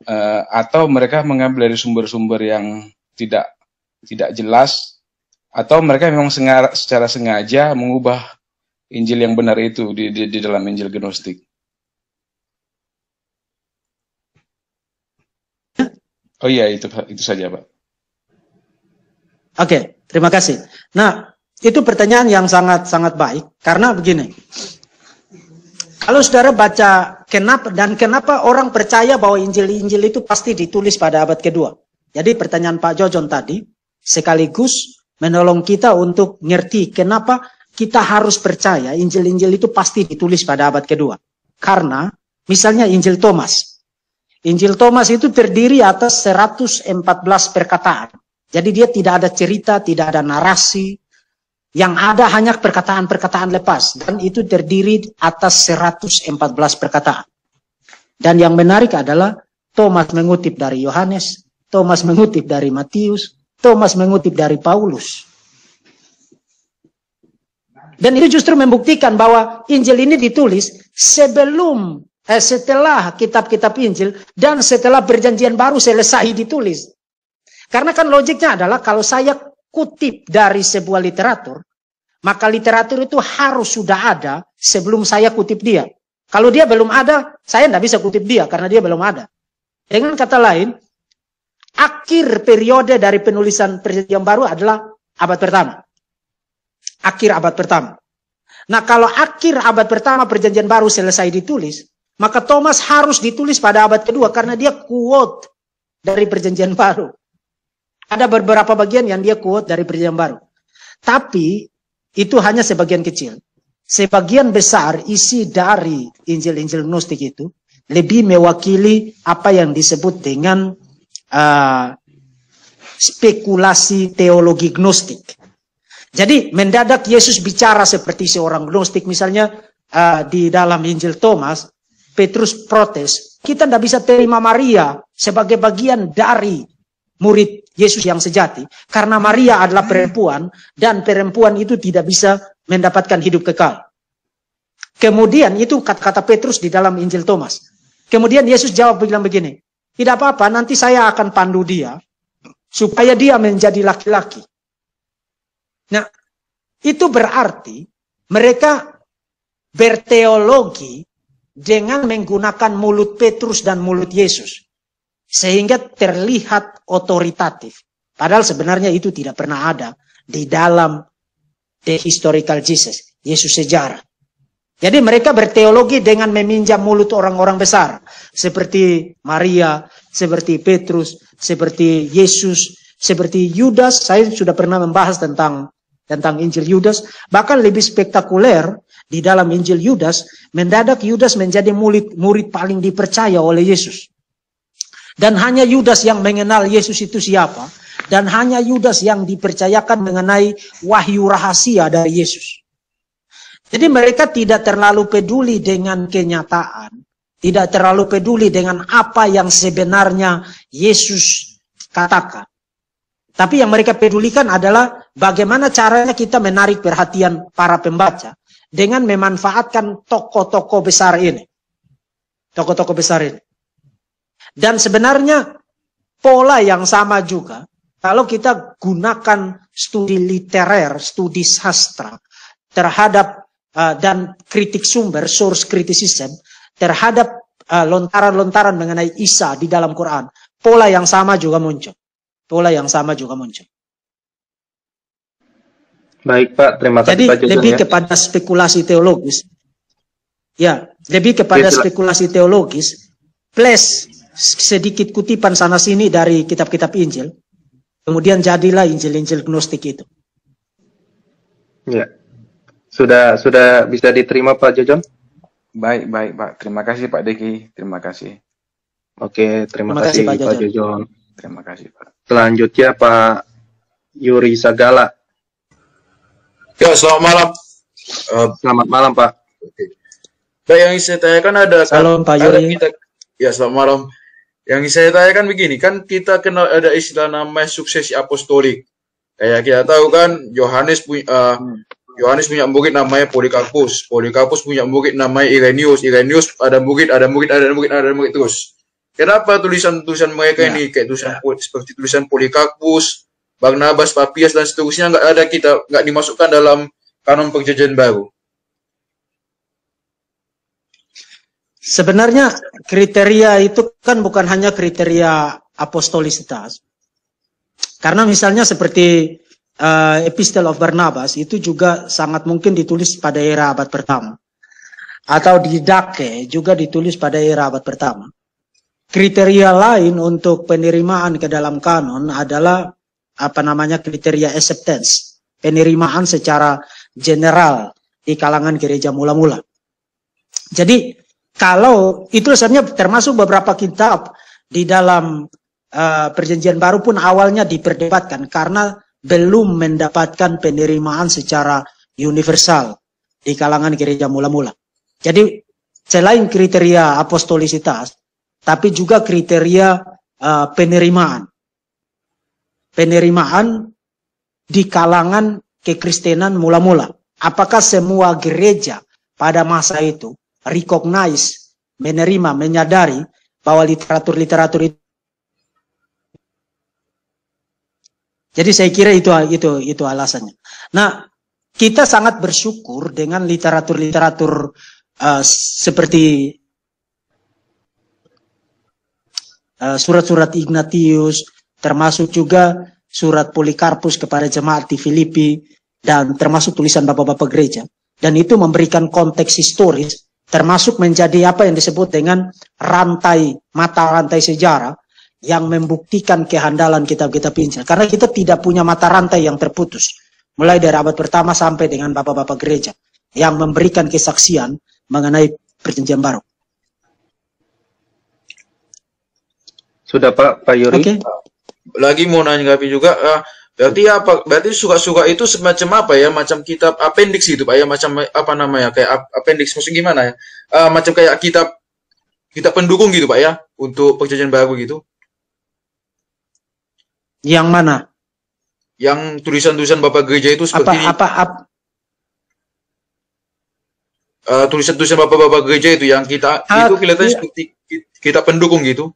uh, atau mereka mengambil dari sumber-sumber yang tidak tidak jelas atau mereka memang sengar, secara sengaja mengubah Injil yang benar itu di, di, di dalam Injil Gnostik. Oh iya itu itu saja Pak. Oke, terima kasih. Nah, itu pertanyaan yang sangat sangat baik karena begini. Kalau saudara baca kenapa dan kenapa orang percaya bahwa Injil-Injil itu pasti ditulis pada abad kedua? Jadi pertanyaan Pak Jojon tadi sekaligus menolong kita untuk ngerti kenapa kita harus percaya Injil-Injil itu pasti ditulis pada abad kedua. Karena misalnya Injil Thomas. Injil Thomas itu terdiri atas 114 perkataan. Jadi dia tidak ada cerita, tidak ada narasi, yang ada hanya perkataan-perkataan lepas dan itu terdiri atas 114 perkataan. Dan yang menarik adalah Thomas mengutip dari Yohanes, Thomas mengutip dari Matius, Thomas mengutip dari Paulus. Dan itu justru membuktikan bahwa Injil ini ditulis sebelum eh, setelah kitab-kitab Injil dan setelah perjanjian baru selesai ditulis. Karena kan logiknya adalah kalau saya kutip dari sebuah literatur, maka literatur itu harus sudah ada sebelum saya kutip dia. Kalau dia belum ada, saya tidak bisa kutip dia karena dia belum ada. Dengan kata lain, akhir periode dari penulisan perjanjian baru adalah abad pertama. Akhir abad pertama. Nah kalau akhir abad pertama perjanjian baru selesai ditulis, maka Thomas harus ditulis pada abad kedua karena dia kuat dari perjanjian baru. Ada beberapa bagian yang dia kuat dari Perjanjian Baru. Tapi itu hanya sebagian kecil. Sebagian besar isi dari Injil-Injil Gnostik itu lebih mewakili apa yang disebut dengan uh, spekulasi teologi Gnostik. Jadi mendadak Yesus bicara seperti seorang Gnostik misalnya uh, di dalam Injil Thomas, Petrus protes, kita tidak bisa terima Maria sebagai bagian dari murid Yesus yang sejati. Karena Maria adalah perempuan dan perempuan itu tidak bisa mendapatkan hidup kekal. Kemudian itu kata-kata Petrus di dalam Injil Thomas. Kemudian Yesus jawab bilang begini, tidak apa-apa nanti saya akan pandu dia supaya dia menjadi laki-laki. Nah, itu berarti mereka berteologi dengan menggunakan mulut Petrus dan mulut Yesus sehingga terlihat otoritatif. Padahal sebenarnya itu tidak pernah ada di dalam the historical Jesus, Yesus sejarah. Jadi mereka berteologi dengan meminjam mulut orang-orang besar. Seperti Maria, seperti Petrus, seperti Yesus, seperti Yudas. Saya sudah pernah membahas tentang tentang Injil Yudas. Bahkan lebih spektakuler di dalam Injil Yudas, mendadak Yudas menjadi murid, murid paling dipercaya oleh Yesus. Dan hanya Yudas yang mengenal Yesus itu siapa. Dan hanya Yudas yang dipercayakan mengenai wahyu rahasia dari Yesus. Jadi mereka tidak terlalu peduli dengan kenyataan. Tidak terlalu peduli dengan apa yang sebenarnya Yesus katakan. Tapi yang mereka pedulikan adalah bagaimana caranya kita menarik perhatian para pembaca dengan memanfaatkan tokoh-tokoh besar ini. Tokoh-tokoh besar ini. Dan sebenarnya pola yang sama juga kalau kita gunakan studi literer, studi sastra terhadap uh, dan kritik sumber, source criticism terhadap eh, lontaran-lontaran uh, mengenai Isa di dalam Quran, pola yang sama juga muncul. Pola yang sama juga muncul. Baik Pak, terima kasih Jadi, Pak Jadi lebih ya. kepada spekulasi teologis. Ya, lebih kepada spekulasi teologis plus sedikit kutipan sana sini dari kitab-kitab Injil, kemudian jadilah Injil-Injil gnostik itu. Ya. Sudah sudah bisa diterima Pak Jojon? Baik, baik, Pak. Terima kasih Pak Deki. Terima kasih. Oke, terima, terima kasih, kasih Pak, Jojon. Pak Jojon. Terima kasih, Pak. Selanjutnya Pak Yuri Sagala. Ya, selamat malam. Eh, selamat malam, Pak. Baik, yang saya tanyakan ada Salam Pak Yuri. Kita, ya, selamat malam. Yang saya tanyakan begini, kan kita kenal ada istilah namanya suksesi apostolik. Kayak kita tahu kan Yohanes punya uh, Yohanes punya bukit namanya Polikarpus, Polikarpus punya bukit namanya Irenius, Irenius ada bukit ada bukit ada bukit ada bukit terus. Kenapa tulisan-tulisan mereka ini ya. kayak tulisan ya. seperti tulisan Polikarpus, Barnabas, Papias dan seterusnya nggak ada kita nggak dimasukkan dalam kanon perjanjian baru? Sebenarnya kriteria itu kan bukan hanya kriteria apostolisitas. Karena misalnya seperti uh, eh, Epistle of Barnabas itu juga sangat mungkin ditulis pada era abad pertama. Atau Didake juga ditulis pada era abad pertama. Kriteria lain untuk penerimaan ke dalam kanon adalah apa namanya kriteria acceptance, penerimaan secara general di kalangan gereja mula-mula. Jadi kalau itu sebenarnya termasuk beberapa kitab di dalam uh, perjanjian baru pun awalnya diperdebatkan karena belum mendapatkan penerimaan secara universal di kalangan gereja mula-mula. Jadi selain kriteria apostolisitas, tapi juga kriteria uh, penerimaan. Penerimaan di kalangan kekristenan mula-mula. Apakah semua gereja pada masa itu recognize, menerima, menyadari bahwa literatur-literatur itu Jadi saya kira itu itu itu alasannya. Nah, kita sangat bersyukur dengan literatur-literatur uh, seperti eh, surat-surat uh, surat -surat Ignatius, termasuk juga surat Polikarpus kepada jemaat di Filipi dan termasuk tulisan bapak-bapak gereja. Dan itu memberikan konteks historis termasuk menjadi apa yang disebut dengan rantai mata rantai sejarah yang membuktikan kehandalan kitab-kitab Injil karena kita tidak punya mata rantai yang terputus mulai dari abad pertama sampai dengan bapak-bapak gereja yang memberikan kesaksian mengenai perjanjian baru. Sudah Pak Pak Yuri. Okay. Lagi mau nanya juga uh, Berarti apa? Berarti suka-suka itu semacam apa ya? Macam kitab appendix gitu Pak ya, macam apa namanya? Kayak appendix maksudnya gimana ya? Uh, macam kayak kitab kitab pendukung gitu Pak ya untuk perjanjian baru gitu. Yang mana? Yang tulisan-tulisan Bapak gereja itu seperti apa, apa, uh, tulisan-tulisan bapak-bapak gereja itu yang kita uh, itu kelihatannya iya. seperti kita pendukung gitu.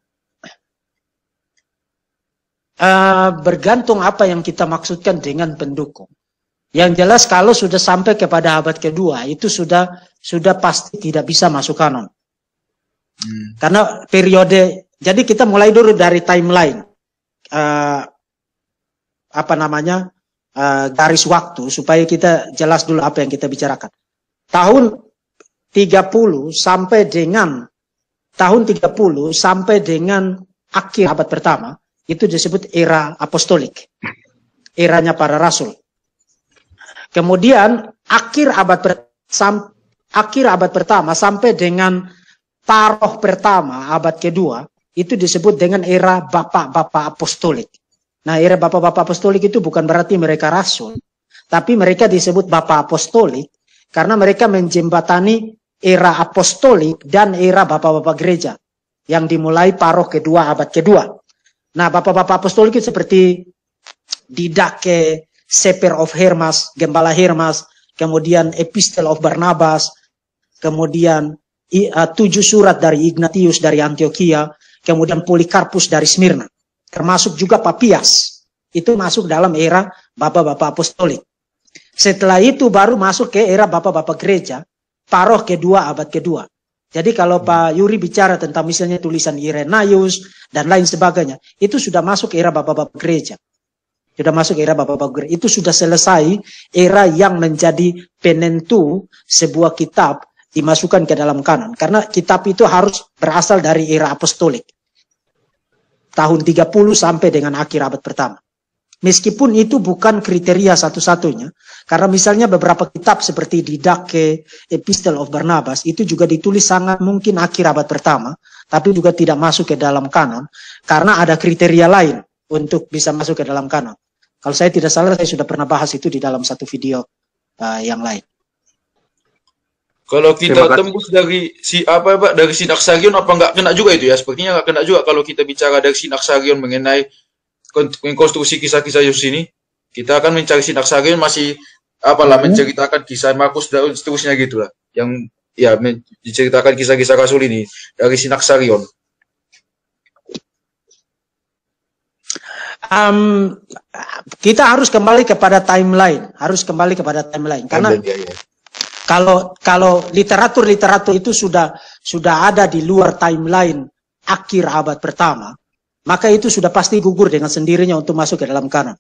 Eh, bergantung apa yang kita maksudkan dengan pendukung. Yang jelas kalau sudah sampai kepada abad kedua itu sudah sudah pasti tidak bisa masuk kanon. Hmm. Karena periode jadi kita mulai dulu dari timeline uh, apa namanya uh, garis waktu supaya kita jelas dulu apa yang kita bicarakan. Tahun 30 sampai dengan tahun 30 sampai dengan akhir abad pertama itu disebut era apostolik. Eranya para rasul. Kemudian akhir abad sam, akhir abad pertama sampai dengan paroh pertama abad kedua itu disebut dengan era bapak-bapak apostolik. Nah, era bapak-bapak apostolik itu bukan berarti mereka rasul, tapi mereka disebut bapak apostolik karena mereka menjembatani era apostolik dan era bapak-bapak gereja yang dimulai paroh kedua abad kedua. Nah, bapak-bapak apostolik seperti Didake, Seper of Hermas, Gembala Hermas, kemudian Epistle of Barnabas, kemudian eh, tujuh surat dari Ignatius dari Antioquia, kemudian Polikarpus dari Smyrna, termasuk juga Papias. Itu masuk dalam era bapak-bapak apostolik. Setelah itu baru masuk ke era bapak-bapak gereja, paroh kedua abad kedua. Jadi kalau hmm. Pak Yuri bicara tentang misalnya tulisan Irenaeus dan lain sebagainya, itu sudah masuk era bapak-bapak gereja. Sudah masuk era bapak-bapak gereja. Itu sudah selesai era yang menjadi penentu sebuah kitab dimasukkan ke dalam kanon. Karena kitab itu harus berasal dari era apostolik. Tahun 30 sampai dengan akhir abad pertama. Meskipun itu bukan kriteria satu-satunya, karena misalnya beberapa kitab seperti Didake, Epistle of Barnabas, itu juga ditulis sangat mungkin akhir abad pertama, tapi juga tidak masuk ke dalam kanon, karena ada kriteria lain untuk bisa masuk ke dalam kanon. Kalau saya tidak salah, saya sudah pernah bahas itu di dalam satu video uh, yang lain. Kalau kita tembus dari si apa Pak dari Sinaksarion apa nggak kena juga itu ya? Sepertinya nggak kena juga kalau kita bicara dari Sinaksarion mengenai konstruksi kisah-kisah Yesus ini, kita akan mencari sinak saril masih apalah hmm. menceritakan kisah Markus dan seterusnya gitulah. Yang ya menceritakan kisah-kisah Rasul ini dari sinak sarion. Um, kita harus kembali kepada timeline, harus kembali kepada timeline karena ya, ya. kalau kalau literatur literatur itu sudah sudah ada di luar timeline akhir abad pertama, maka itu sudah pasti gugur dengan sendirinya untuk masuk ke dalam kanon.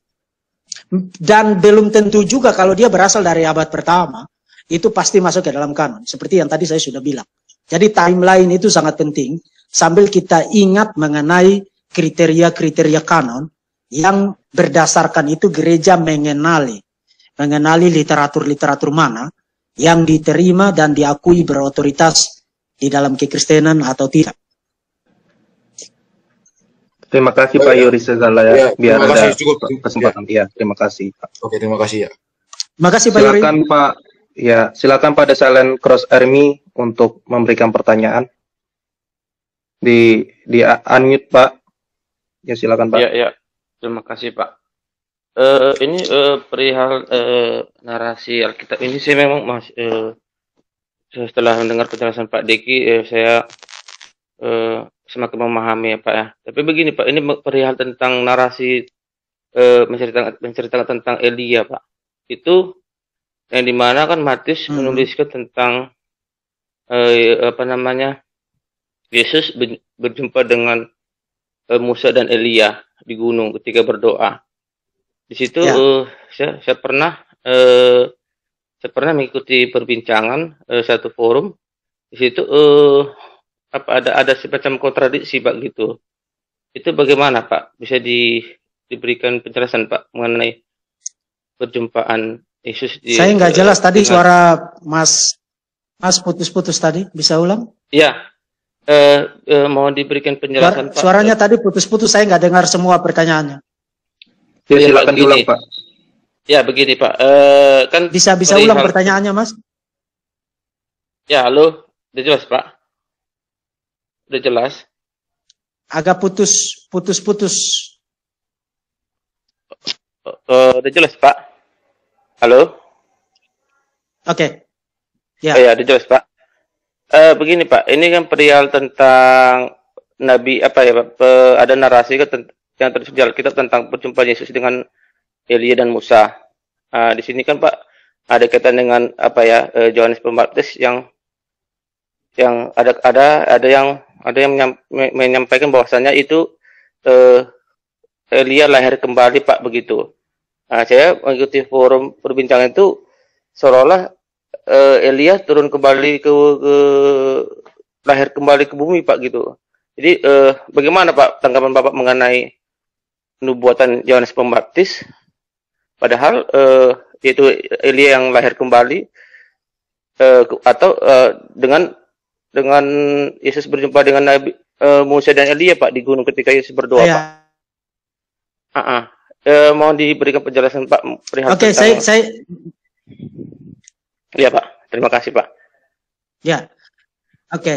Dan belum tentu juga kalau dia berasal dari abad pertama, itu pasti masuk ke dalam kanon. Seperti yang tadi saya sudah bilang. Jadi timeline itu sangat penting sambil kita ingat mengenai kriteria-kriteria kanon yang berdasarkan itu gereja mengenali mengenali literatur-literatur mana yang diterima dan diakui berotoritas di dalam kekristenan atau tidak. Terima kasih oh, Pak iya. ya. Yuri segala ya, biar terima ada cukup. kesempatan. Ya. ya, terima kasih. Oke, terima kasih ya. Terima kasih Pak silakan, Yuri. Silakan Pak ya, silakan pada Silent Cross Army untuk memberikan pertanyaan. Di di unmute Pak. Ya, silakan Pak. Ya, ya. Terima kasih Pak. Uh, ini uh, perihal uh, narasi Alkitab ini saya memang masih uh, setelah mendengar penjelasan Pak Deki uh, saya semakin memahami ya Pak ya. Tapi begini Pak, ini perihal tentang narasi e, menceritakan, menceritakan tentang Elia Pak. Itu yang dimana kan Matius hmm. menuliskan tentang eh, apa namanya Yesus berjumpa dengan e, Musa dan Elia di gunung ketika berdoa. Di situ ya. uh, saya, saya pernah uh, saya pernah mengikuti perbincangan uh, satu forum di situ eh, apa ada ada semacam kontradiksi pak gitu itu bagaimana pak bisa di, diberikan penjelasan pak mengenai perjumpaan Yesus di saya nggak jelas tadi dengan... suara mas mas putus-putus tadi bisa ulang ya eh, eh, mau diberikan penjelasan suara, pak suaranya tadi putus-putus saya nggak dengar semua pertanyaannya ya, ya silakan begini. diulang pak ya begini pak eh, kan bisa bisa ulang pertanyaannya mas ya halo jelas pak Udah jelas? Agak putus, putus-putus. Uh, udah jelas, Pak? Halo? Oke. Okay. Ya. Yeah. Oh, ya, udah jelas, Pak. Uh, begini, Pak. Ini kan perihal tentang Nabi apa ya, Pak? ada narasi kan yang terdapat dalam kitab tentang perjumpaan Yesus dengan Elia dan Musa. Uh, di sini kan, Pak, ada kaitan dengan apa ya, Johannes Pembaptis yang yang ada ada ada yang ada yang menyampaikan bahwasannya itu eh, Elia lahir kembali Pak begitu. Nah, saya mengikuti forum perbincangan itu seolah-olah eh, Elia turun kembali ke, ke lahir kembali ke bumi Pak gitu. Jadi eh, bagaimana Pak tanggapan Bapak mengenai nubuatan Yohanes Pembaptis? Padahal eh, itu Elia yang lahir kembali eh, atau eh, dengan dengan Yesus berjumpa dengan Nabi uh, Musa dan Elia Pak di gunung ketika Yesus berdoa ya. Pak. Uh -uh. Uh, mau diberikan penjelasan Pak perihal Oke, okay, saya saya Iya Pak, terima kasih Pak. Ya. Oke.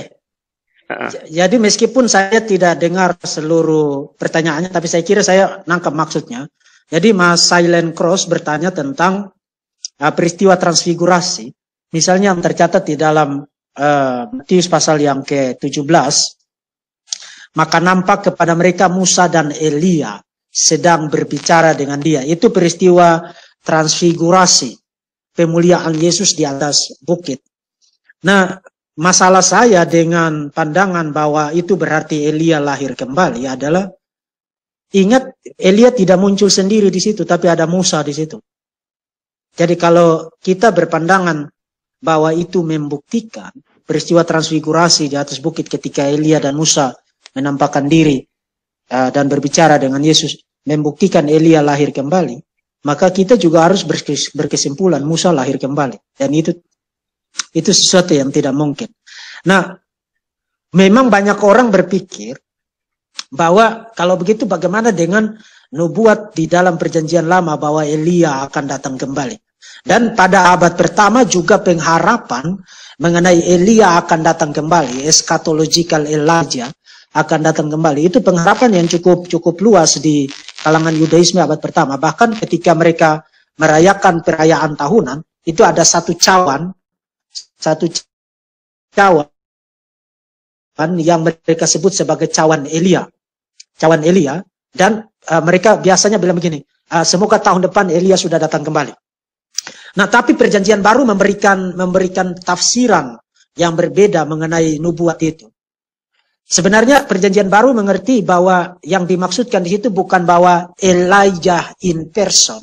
Okay. Uh -uh. Ah. Jadi meskipun saya tidak dengar seluruh pertanyaannya tapi saya kira saya nangkap maksudnya. Jadi Mas Silent Cross bertanya tentang uh, peristiwa transfigurasi misalnya yang tercatat di dalam Eh, Matius pasal yang ke-17, maka nampak kepada mereka Musa dan Elia sedang berbicara dengan dia. Itu peristiwa transfigurasi, pemuliaan Yesus di atas bukit. Nah, masalah saya dengan pandangan bahwa itu berarti Elia lahir kembali adalah ingat Elia tidak muncul sendiri di situ, tapi ada Musa di situ. Jadi kalau kita berpandangan bahwa itu membuktikan peristiwa transfigurasi di atas bukit ketika Elia dan Musa menampakkan diri eh, dan berbicara dengan Yesus membuktikan Elia lahir kembali, maka kita juga harus berkesimpulan Musa lahir kembali dan itu itu sesuatu yang tidak mungkin. Nah, memang banyak orang berpikir bahwa kalau begitu bagaimana dengan nubuat di dalam perjanjian lama bahwa Elia akan datang kembali. Dan pada abad pertama juga pengharapan mengenai Elia akan datang kembali, eskatological Elijah akan datang kembali. Itu pengharapan yang cukup cukup luas di kalangan Yudaisme abad pertama. Bahkan ketika mereka merayakan perayaan tahunan, itu ada satu cawan, satu cawan yang mereka sebut sebagai cawan Elia. Cawan Elia dan uh, mereka biasanya bilang begini, uh, semoga tahun depan Elia sudah datang kembali. Nah, tapi perjanjian baru memberikan memberikan tafsiran yang berbeda mengenai nubuat itu. Sebenarnya perjanjian baru mengerti bahwa yang dimaksudkan di situ bukan bahwa Elijah in person,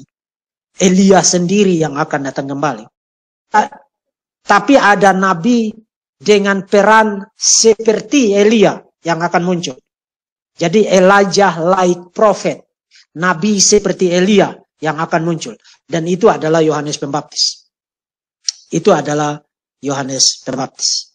Elia sendiri yang akan datang kembali. Tapi ada nabi dengan peran seperti Elia yang akan muncul. Jadi Elijah like prophet, nabi seperti Elia yang akan muncul. Dan itu adalah Yohanes Pembaptis. Itu adalah Yohanes Pembaptis.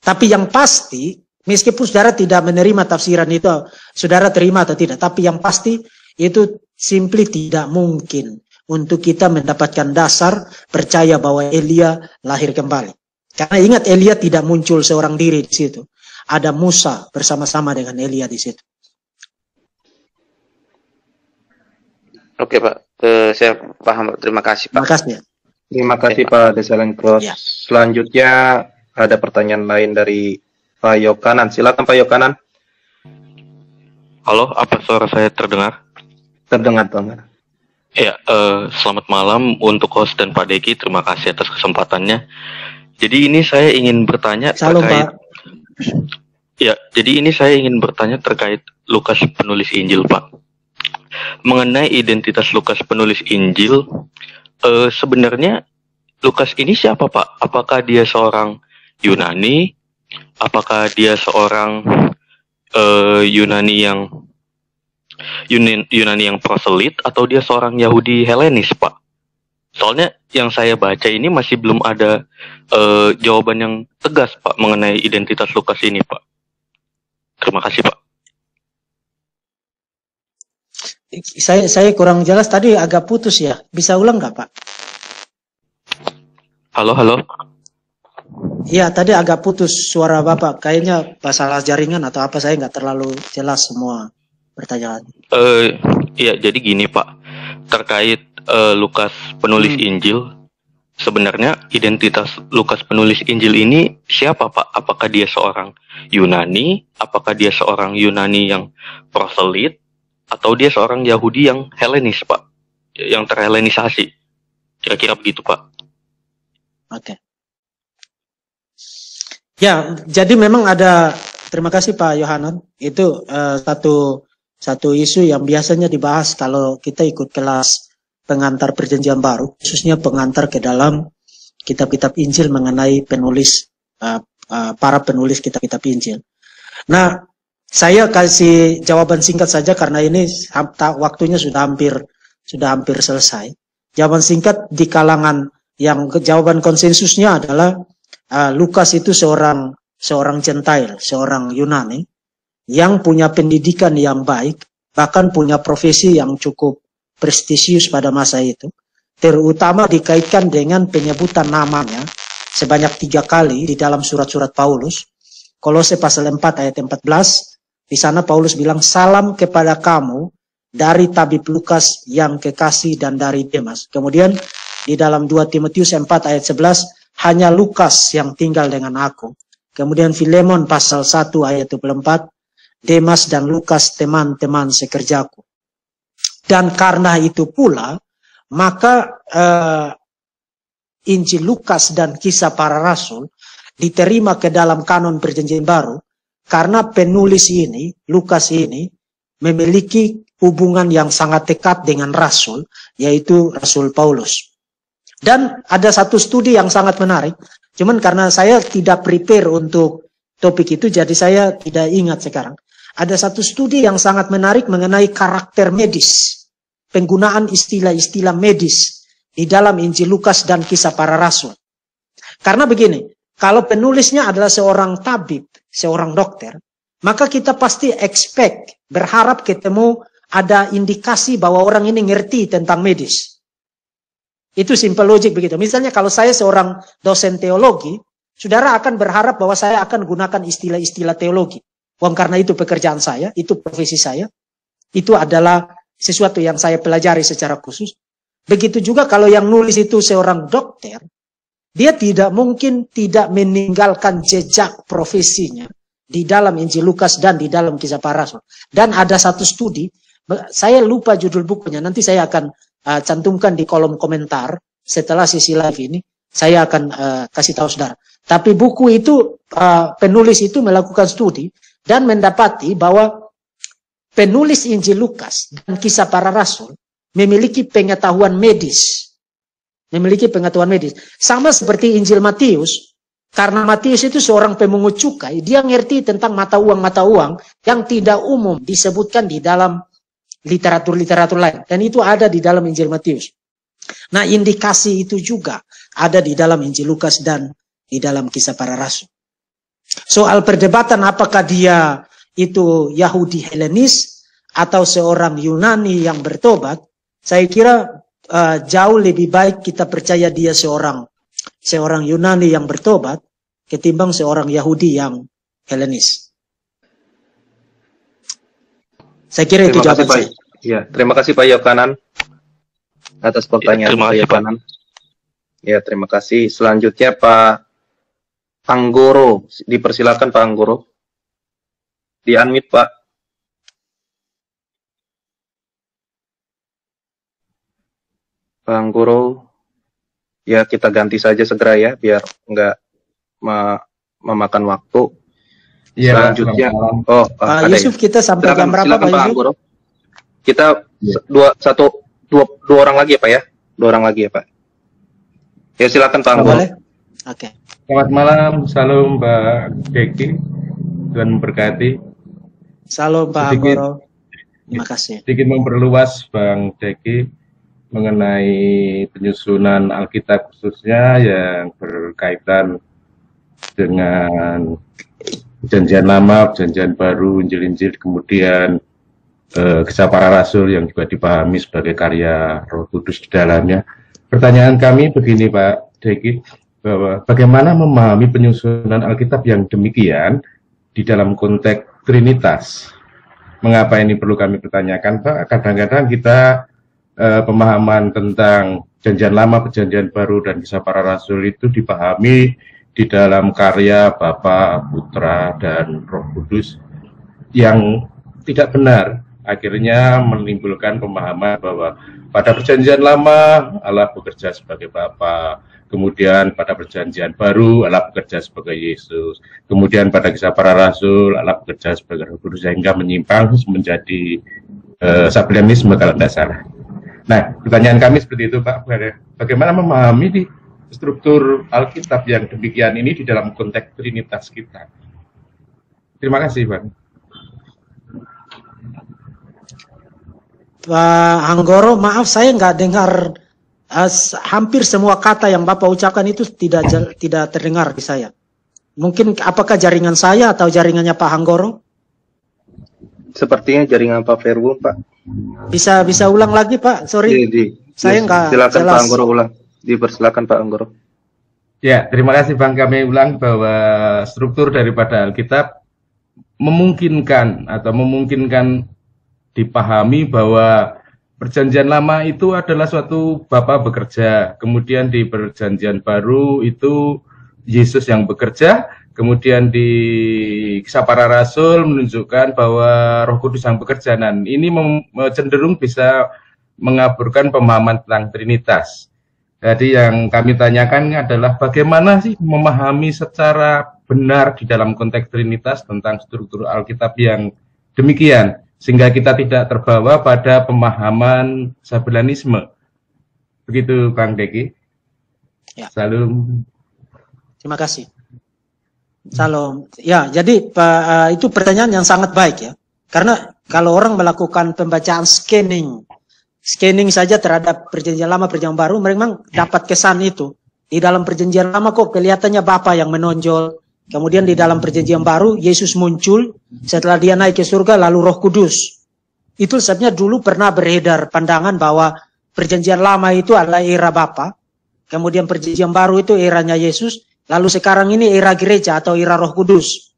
Tapi yang pasti, meskipun saudara tidak menerima tafsiran itu, saudara terima atau tidak, tapi yang pasti itu simply tidak mungkin untuk kita mendapatkan dasar percaya bahwa Elia lahir kembali. Karena ingat Elia tidak muncul seorang diri di situ. Ada Musa bersama-sama dengan Elia di situ. Oke Pak, eh, saya paham Pak. Terima kasih Pak. Makasih. Terima kasih ya. Pak, Pak Desalen Cross. Ya. Selanjutnya ada pertanyaan lain dari Pak Yokanan. Silakan Pak Yokanan. Halo, apa suara saya terdengar? Terdengar, Bang. Ya, eh, selamat malam untuk host dan Pak Deki. Terima kasih atas kesempatannya. Jadi ini saya ingin bertanya Salam, terkait. Pak. Ya, jadi ini saya ingin bertanya terkait Lukas penulis Injil, Pak mengenai identitas Lukas penulis Injil, uh, sebenarnya Lukas ini siapa Pak? Apakah dia seorang Yunani? Apakah dia seorang uh, Yunani yang Yunani yang proselit atau dia seorang Yahudi Helenis Pak? Soalnya yang saya baca ini masih belum ada uh, jawaban yang tegas Pak mengenai identitas Lukas ini Pak. Terima kasih Pak. Saya saya kurang jelas tadi agak putus ya. Bisa ulang nggak Pak? Halo halo. Iya tadi agak putus suara Bapak. Kayaknya masalah jaringan atau apa saya nggak terlalu jelas semua pertanyaan. Eh uh, ya jadi gini Pak terkait uh, Lukas penulis hmm. Injil. Sebenarnya identitas Lukas penulis Injil ini siapa Pak? Apakah dia seorang Yunani? Apakah dia seorang Yunani yang proselit? atau dia seorang Yahudi yang Helenis pak yang terhelenisasi kira-kira begitu pak oke okay. ya jadi memang ada terima kasih pak Yohanan itu uh, satu satu isu yang biasanya dibahas kalau kita ikut kelas pengantar perjanjian baru khususnya pengantar ke dalam kitab-kitab Injil mengenai penulis uh, uh, para penulis kitab-kitab Injil. Nah, saya kasih jawaban singkat saja karena ini waktunya sudah hampir sudah hampir selesai. Jawaban singkat di kalangan yang jawaban konsensusnya adalah uh, Lukas itu seorang seorang Gentile, seorang Yunani yang punya pendidikan yang baik, bahkan punya profesi yang cukup prestisius pada masa itu, terutama dikaitkan dengan penyebutan namanya sebanyak tiga kali di dalam surat-surat Paulus. Kolose pasal 4 ayat 14, di sana Paulus bilang salam kepada kamu dari tabib Lukas yang kekasih dan dari Demas. Kemudian di dalam 2 Timotius 4 ayat 11 hanya Lukas yang tinggal dengan aku. Kemudian Filemon pasal 1 ayat 24 Demas dan Lukas teman-teman sekerjaku. Dan karena itu pula maka uh, Injil Lukas dan kisah para rasul diterima ke dalam kanon perjanjian baru karena penulis ini, Lukas ini, memiliki hubungan yang sangat dekat dengan Rasul, yaitu Rasul Paulus. Dan ada satu studi yang sangat menarik, cuman karena saya tidak prepare untuk topik itu, jadi saya tidak ingat sekarang. Ada satu studi yang sangat menarik mengenai karakter medis, penggunaan istilah-istilah medis di dalam Injil Lukas dan kisah para rasul. Karena begini, kalau penulisnya adalah seorang tabib, seorang dokter, maka kita pasti expect, berharap ketemu ada indikasi bahwa orang ini ngerti tentang medis. Itu simple logic begitu. Misalnya kalau saya seorang dosen teologi, saudara akan berharap bahwa saya akan gunakan istilah-istilah teologi. Wong karena itu pekerjaan saya, itu profesi saya. Itu adalah sesuatu yang saya pelajari secara khusus. Begitu juga kalau yang nulis itu seorang dokter, dia tidak mungkin tidak meninggalkan jejak profesinya di dalam Injil Lukas dan di dalam kisah para rasul. Dan ada satu studi, saya lupa judul bukunya, nanti saya akan uh, cantumkan di kolom komentar setelah sisi live ini, saya akan uh, kasih tahu saudara. Tapi buku itu, uh, penulis itu melakukan studi dan mendapati bahwa penulis Injil Lukas dan kisah para rasul memiliki pengetahuan medis memiliki pengetahuan medis. Sama seperti Injil Matius, karena Matius itu seorang pemungut cukai, dia ngerti tentang mata uang-mata uang yang tidak umum disebutkan di dalam literatur-literatur lain. Dan itu ada di dalam Injil Matius. Nah indikasi itu juga ada di dalam Injil Lukas dan di dalam kisah para rasul. Soal perdebatan apakah dia itu Yahudi Helenis atau seorang Yunani yang bertobat, saya kira Eh, jauh lebih baik kita percaya dia seorang seorang Yunani yang bertobat ketimbang seorang Yahudi yang Helenis. Saya kira itu jawaban saya. Ya, terima kasih Pak Yohanan atas ya, pertanyaan ya, terima Pak Yohanan. Ya, terima kasih. Selanjutnya Pak Anggoro, dipersilakan Pak Anggoro. Di unmute Pak. Bang Guru, ya kita ganti saja segera ya, biar nggak ma memakan waktu. Ya, Selanjutnya, selamat. oh, uh, ada Yusuf ya. kita sampai jam berapa Pak Guru. Kita ya. dua satu dua dua orang lagi ya Pak ya, dua orang lagi ya Pak. Ya silakan Pak Guru. Oke. Selamat malam, salam Mbak Deki, Tuhan memberkati. Salam Pak Guru. Terima kasih. Sedikit memperluas Bang Deki mengenai penyusunan Alkitab khususnya yang berkaitan dengan perjanjian lama, perjanjian baru, Injil-Injil, kemudian eh, kisah para rasul yang juga dipahami sebagai karya roh kudus di dalamnya. Pertanyaan kami begini Pak Deki, bahwa bagaimana memahami penyusunan Alkitab yang demikian di dalam konteks Trinitas? Mengapa ini perlu kami pertanyakan Pak? Kadang-kadang kita uh, pemahaman tentang perjanjian lama, perjanjian baru dan kisah para rasul itu dipahami di dalam karya bapak Putra dan Roh Kudus yang tidak benar akhirnya menimbulkan pemahaman bahwa pada perjanjian lama Allah bekerja sebagai Bapa, kemudian pada perjanjian baru Allah bekerja sebagai Yesus, kemudian pada kisah para rasul Allah bekerja sebagai Roh Kudus sehingga menyimpang menjadi uh, eh, sablemisme kalau tidak salah. Nah, pertanyaan kami seperti itu Pak ya. Bagaimana memahami di struktur Alkitab yang demikian ini di dalam konteks Trinitas kita? Terima kasih, Pak. Pak Anggoro, maaf saya nggak dengar uh, hampir semua kata yang Bapak ucapkan itu tidak tidak terdengar di saya. Mungkin apakah jaringan saya atau jaringannya Pak Anggoro? Sepertinya jaringan Pak Verwum, Pak. Bisa bisa ulang lagi Pak, sorry. Di, iya, di. Iya. Saya enggak silakan jelas. Pak Anggoro ulang. Dipersilakan Pak Anggoro. Ya, terima kasih Bang. Kami ulang bahwa struktur daripada Alkitab memungkinkan atau memungkinkan dipahami bahwa perjanjian lama itu adalah suatu Bapa bekerja. Kemudian di perjanjian baru itu Yesus yang bekerja Kemudian di kisah para rasul menunjukkan bahwa Roh Kudus yang dan ini cenderung bisa mengaburkan pemahaman tentang Trinitas. Jadi yang kami tanyakan adalah bagaimana sih memahami secara benar di dalam konteks Trinitas tentang struktur Alkitab yang demikian sehingga kita tidak terbawa pada pemahaman sabelanisme. Begitu Kang Deki. Ya. Salam. Terima kasih. Salam. Ya, jadi uh, itu pertanyaan yang sangat baik ya. Karena kalau orang melakukan pembacaan scanning, scanning saja terhadap perjanjian lama perjanjian baru, memang ya. dapat kesan itu. Di dalam perjanjian lama kok kelihatannya Bapa yang menonjol. Kemudian di dalam perjanjian baru Yesus muncul setelah dia naik ke surga lalu Roh Kudus. Itu sebabnya dulu pernah beredar pandangan bahwa perjanjian lama itu adalah era Bapa, kemudian perjanjian baru itu eranya Yesus, Lalu sekarang ini era gereja atau era roh kudus.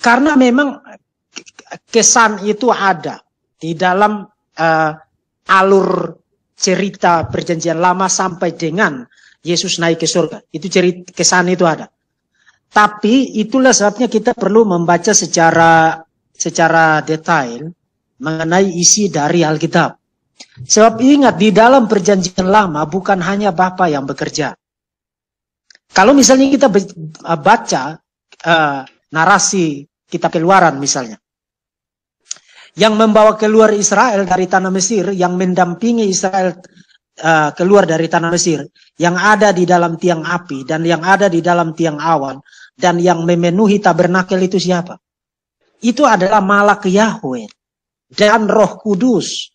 Karena memang kesan itu ada di dalam uh, alur cerita perjanjian lama sampai dengan Yesus naik ke surga. Itu cerita kesan itu ada. Tapi itulah sebabnya kita perlu membaca secara secara detail mengenai isi dari Alkitab. Sebab ingat di dalam perjanjian lama bukan hanya Bapa yang bekerja. Kalau misalnya kita uh, baca uh, narasi kitab keluaran misalnya, yang membawa keluar Israel dari tanah Mesir, yang mendampingi Israel uh, keluar dari tanah Mesir, yang ada di dalam tiang api dan yang ada di dalam tiang awan, dan yang memenuhi tabernakel itu siapa? Itu adalah malak Yahweh dan roh kudus.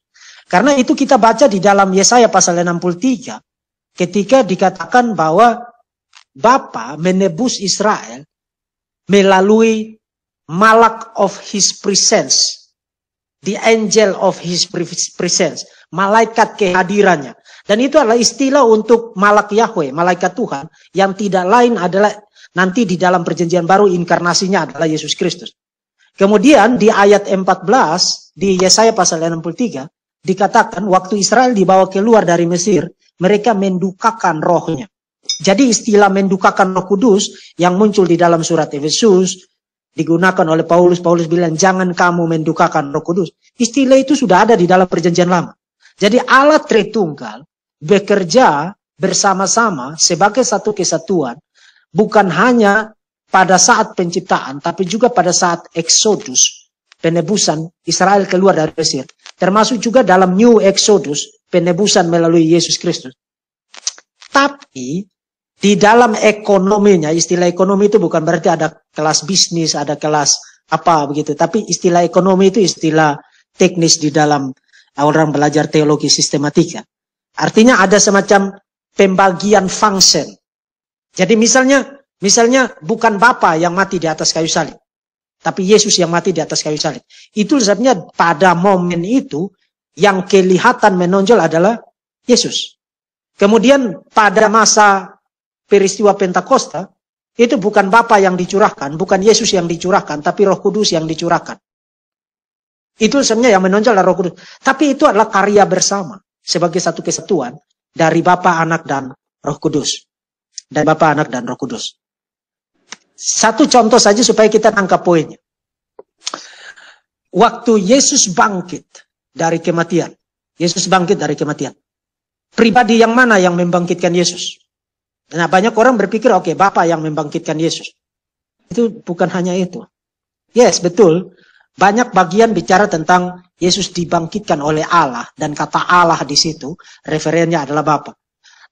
Karena itu kita baca di dalam Yesaya pasal 63, ketika dikatakan bahwa Bapa menebus Israel melalui malak of his presence, the angel of his presence, malaikat kehadirannya. Dan itu adalah istilah untuk malak Yahweh, malaikat Tuhan, yang tidak lain adalah nanti di dalam perjanjian baru inkarnasinya adalah Yesus Kristus. Kemudian di ayat 14, di Yesaya pasal 63, dikatakan waktu Israel dibawa keluar dari Mesir, mereka mendukakan rohnya. Jadi istilah mendukakan roh kudus yang muncul di dalam surat Efesus digunakan oleh Paulus. Paulus bilang jangan kamu mendukakan roh kudus. Istilah itu sudah ada di dalam perjanjian lama. Jadi Allah Tritunggal bekerja bersama-sama sebagai satu kesatuan bukan hanya pada saat penciptaan tapi juga pada saat eksodus penebusan Israel keluar dari Mesir termasuk juga dalam New Exodus penebusan melalui Yesus Kristus. Tapi di dalam ekonominya, istilah ekonomi itu bukan berarti ada kelas bisnis, ada kelas apa begitu, tapi istilah ekonomi itu istilah teknis di dalam ah, orang belajar teologi sistematika. Artinya ada semacam pembagian function. Jadi misalnya, misalnya bukan Bapa yang mati di atas kayu salib, tapi Yesus yang mati di atas kayu salib. Itu sebabnya pada momen itu yang kelihatan menonjol adalah Yesus. Kemudian pada masa peristiwa Pentakosta, itu bukan Bapa yang dicurahkan, bukan Yesus yang dicurahkan, tapi Roh Kudus yang dicurahkan. Itu sebenarnya yang menonjol adalah Roh Kudus. Tapi itu adalah karya bersama sebagai satu kesatuan dari Bapa, Anak dan Roh Kudus. Dan Bapa, Anak dan Roh Kudus. Satu contoh saja supaya kita tangkap poinnya. Waktu Yesus bangkit dari kematian, Yesus bangkit dari kematian. Pribadi yang mana yang membangkitkan Yesus? Nah banyak orang berpikir, oke okay, Bapak yang membangkitkan Yesus. Itu bukan hanya itu. Yes, betul. Banyak bagian bicara tentang Yesus dibangkitkan oleh Allah. Dan kata Allah di situ, referennya adalah Bapak.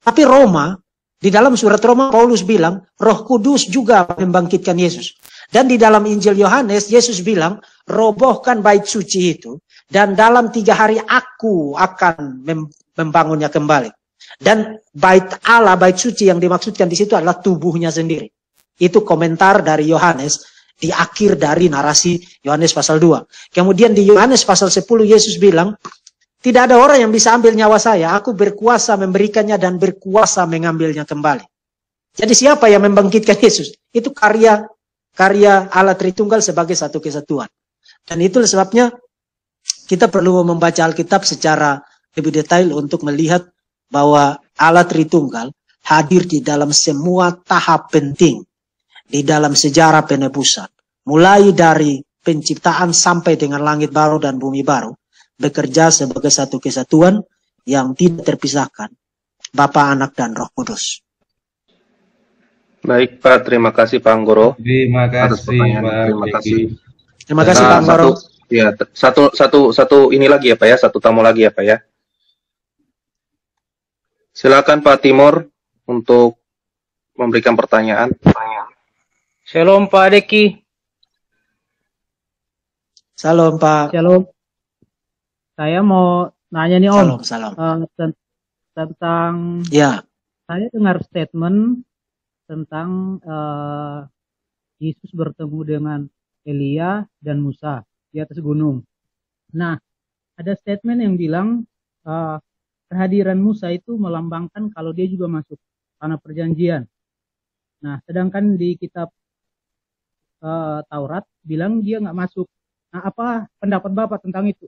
Tapi Roma, di dalam surat Roma, Paulus bilang, roh kudus juga membangkitkan Yesus. Dan di dalam Injil Yohanes, Yesus bilang, robohkan bait suci itu. Dan dalam tiga hari aku akan membangunnya kembali. Dan bait Allah, bait suci yang dimaksudkan di situ adalah tubuhnya sendiri. Itu komentar dari Yohanes di akhir dari narasi Yohanes pasal 2. Kemudian di Yohanes pasal 10 Yesus bilang, tidak ada orang yang bisa ambil nyawa saya, aku berkuasa memberikannya dan berkuasa mengambilnya kembali. Jadi siapa yang membangkitkan Yesus? Itu karya karya Allah Tritunggal sebagai satu kesatuan. Dan itu sebabnya kita perlu membaca Alkitab secara lebih detail untuk melihat bahwa Allah Tritunggal hadir di dalam semua tahap penting di dalam sejarah penebusan. Mulai dari penciptaan sampai dengan langit baru dan bumi baru, bekerja sebagai satu kesatuan yang tidak terpisahkan, Bapa, Anak, dan Roh Kudus. Baik Pak, terima kasih Pak Anggoro. Terima kasih Pak. Terima kasih. Terima kasih nah, Pak Anggoro. Satu, ya, satu satu satu ini lagi ya Pak ya, satu tamu lagi ya Pak ya. Silakan Pak Timur untuk memberikan pertanyaan. Shalom Pak Deki. Salam Pak. Shalom. Saya mau nanya nih Om. Salam, salam. Uh, ten tentang. Ya. Saya dengar statement tentang uh, Yesus bertemu dengan Elia dan Musa di atas gunung. Nah, ada statement yang bilang uh, kehadiran Musa itu melambangkan kalau dia juga masuk tanah perjanjian. Nah, sedangkan di kitab uh, Taurat bilang dia nggak masuk. Nah, apa pendapat Bapak tentang itu?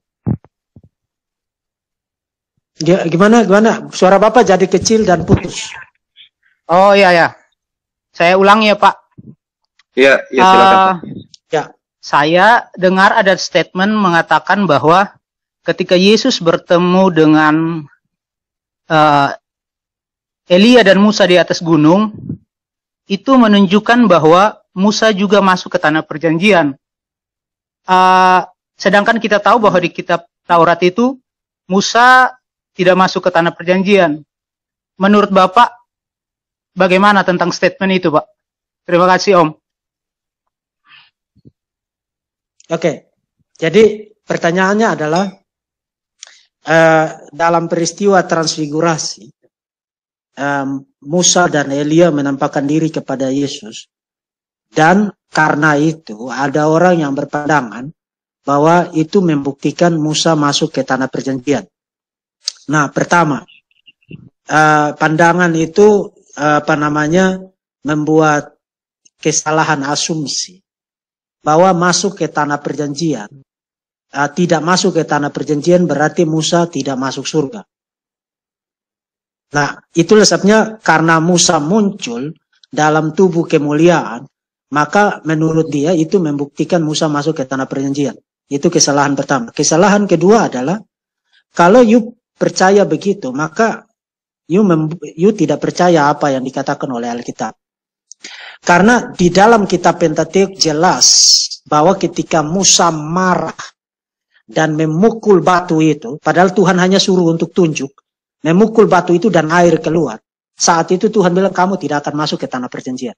Ya, gimana gimana? Suara Bapak jadi kecil dan putus. Oh iya ya. Saya ulangi ya, Pak. Iya, iya silakan. Uh, ya. Saya dengar ada statement mengatakan bahwa ketika Yesus bertemu dengan uh, Elia dan Musa di atas gunung itu menunjukkan bahwa Musa juga masuk ke tanah perjanjian. Uh, sedangkan kita tahu bahwa di kitab Taurat itu Musa tidak masuk ke tanah perjanjian. Menurut Bapak, bagaimana tentang statement itu, Pak? Terima kasih, Om. Oke, jadi pertanyaannya adalah Eh, dalam peristiwa transfigurasi Musa dan Elia menampakkan diri kepada Yesus dan karena itu ada orang yang berpandangan bahwa itu membuktikan Musa masuk ke tanah perjanjian. Nah, pertama, eh, pandangan itu eh, apa namanya membuat kesalahan asumsi bahwa masuk ke tanah perjanjian Eh, tidak masuk ke tanah perjanjian berarti Musa tidak masuk surga. Nah, itu sebabnya karena Musa muncul dalam tubuh kemuliaan, maka menurut dia itu membuktikan Musa masuk ke tanah perjanjian. Itu kesalahan pertama. Kesalahan kedua adalah kalau you percaya begitu, maka you, you tidak percaya apa yang dikatakan oleh Alkitab. Karena di dalam kitab Pentateuk jelas bahwa ketika Musa marah dan memukul batu itu, padahal Tuhan hanya suruh untuk tunjuk, memukul batu itu dan air keluar. Saat itu Tuhan bilang kamu tidak akan masuk ke tanah perjanjian.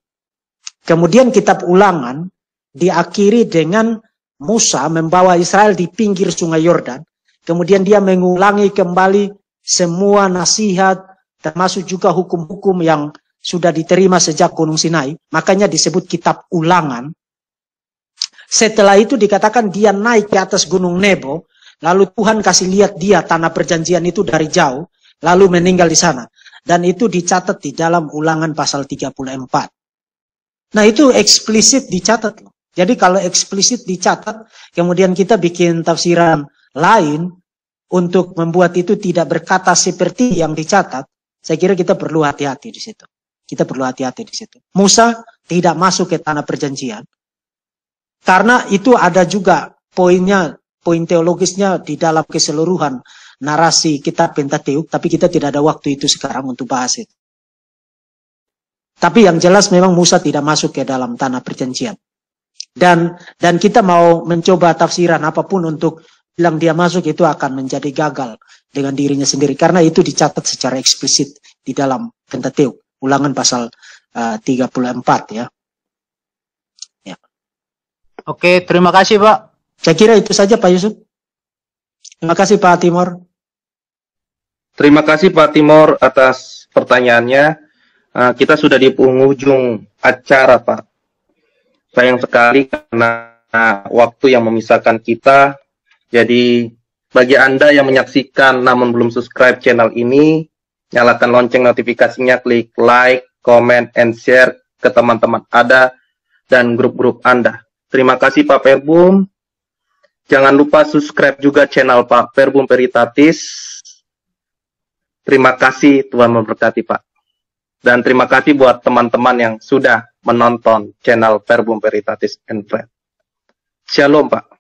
Kemudian kitab ulangan diakhiri dengan Musa membawa Israel di pinggir sungai Yordan. Kemudian dia mengulangi kembali semua nasihat termasuk juga hukum-hukum yang sudah diterima sejak Gunung Sinai. Makanya disebut kitab ulangan setelah itu dikatakan dia naik ke atas gunung Nebo, lalu Tuhan kasih lihat dia tanah perjanjian itu dari jauh, lalu meninggal di sana. Dan itu dicatat di dalam ulangan pasal 34. Nah itu eksplisit dicatat. Jadi kalau eksplisit dicatat, kemudian kita bikin tafsiran lain untuk membuat itu tidak berkata seperti yang dicatat, saya kira kita perlu hati-hati di situ. Kita perlu hati-hati di situ. Musa tidak masuk ke tanah perjanjian, karena itu ada juga poinnya, poin teologisnya di dalam keseluruhan narasi kitab Pentateuk, tapi kita tidak ada waktu itu sekarang untuk bahas itu. Tapi yang jelas memang Musa tidak masuk ke dalam tanah perjanjian. Dan dan kita mau mencoba tafsiran apapun untuk bilang dia masuk itu akan menjadi gagal dengan dirinya sendiri karena itu dicatat secara eksplisit di dalam Pentateuk, ulangan pasal eh, uh, 34 ya. Oke, terima kasih Pak. Saya kira itu saja Pak Yusuf. Terima kasih Pak Timor. Terima kasih Pak Timor atas pertanyaannya. Eh, kita sudah di penghujung acara Pak. Sayang sekali karena waktu yang memisahkan kita. Jadi bagi Anda yang menyaksikan namun belum subscribe channel ini, nyalakan lonceng notifikasinya, klik like, comment, and share ke teman-teman Anda dan grup-grup Anda. Terima kasih Pak Perbum. Jangan lupa subscribe juga channel Pak Perbum Peritatis. Terima kasih Tuhan memberkati Pak. Dan terima kasih buat teman-teman yang sudah menonton channel Perbum Peritatis and Friends. Shalom Pak.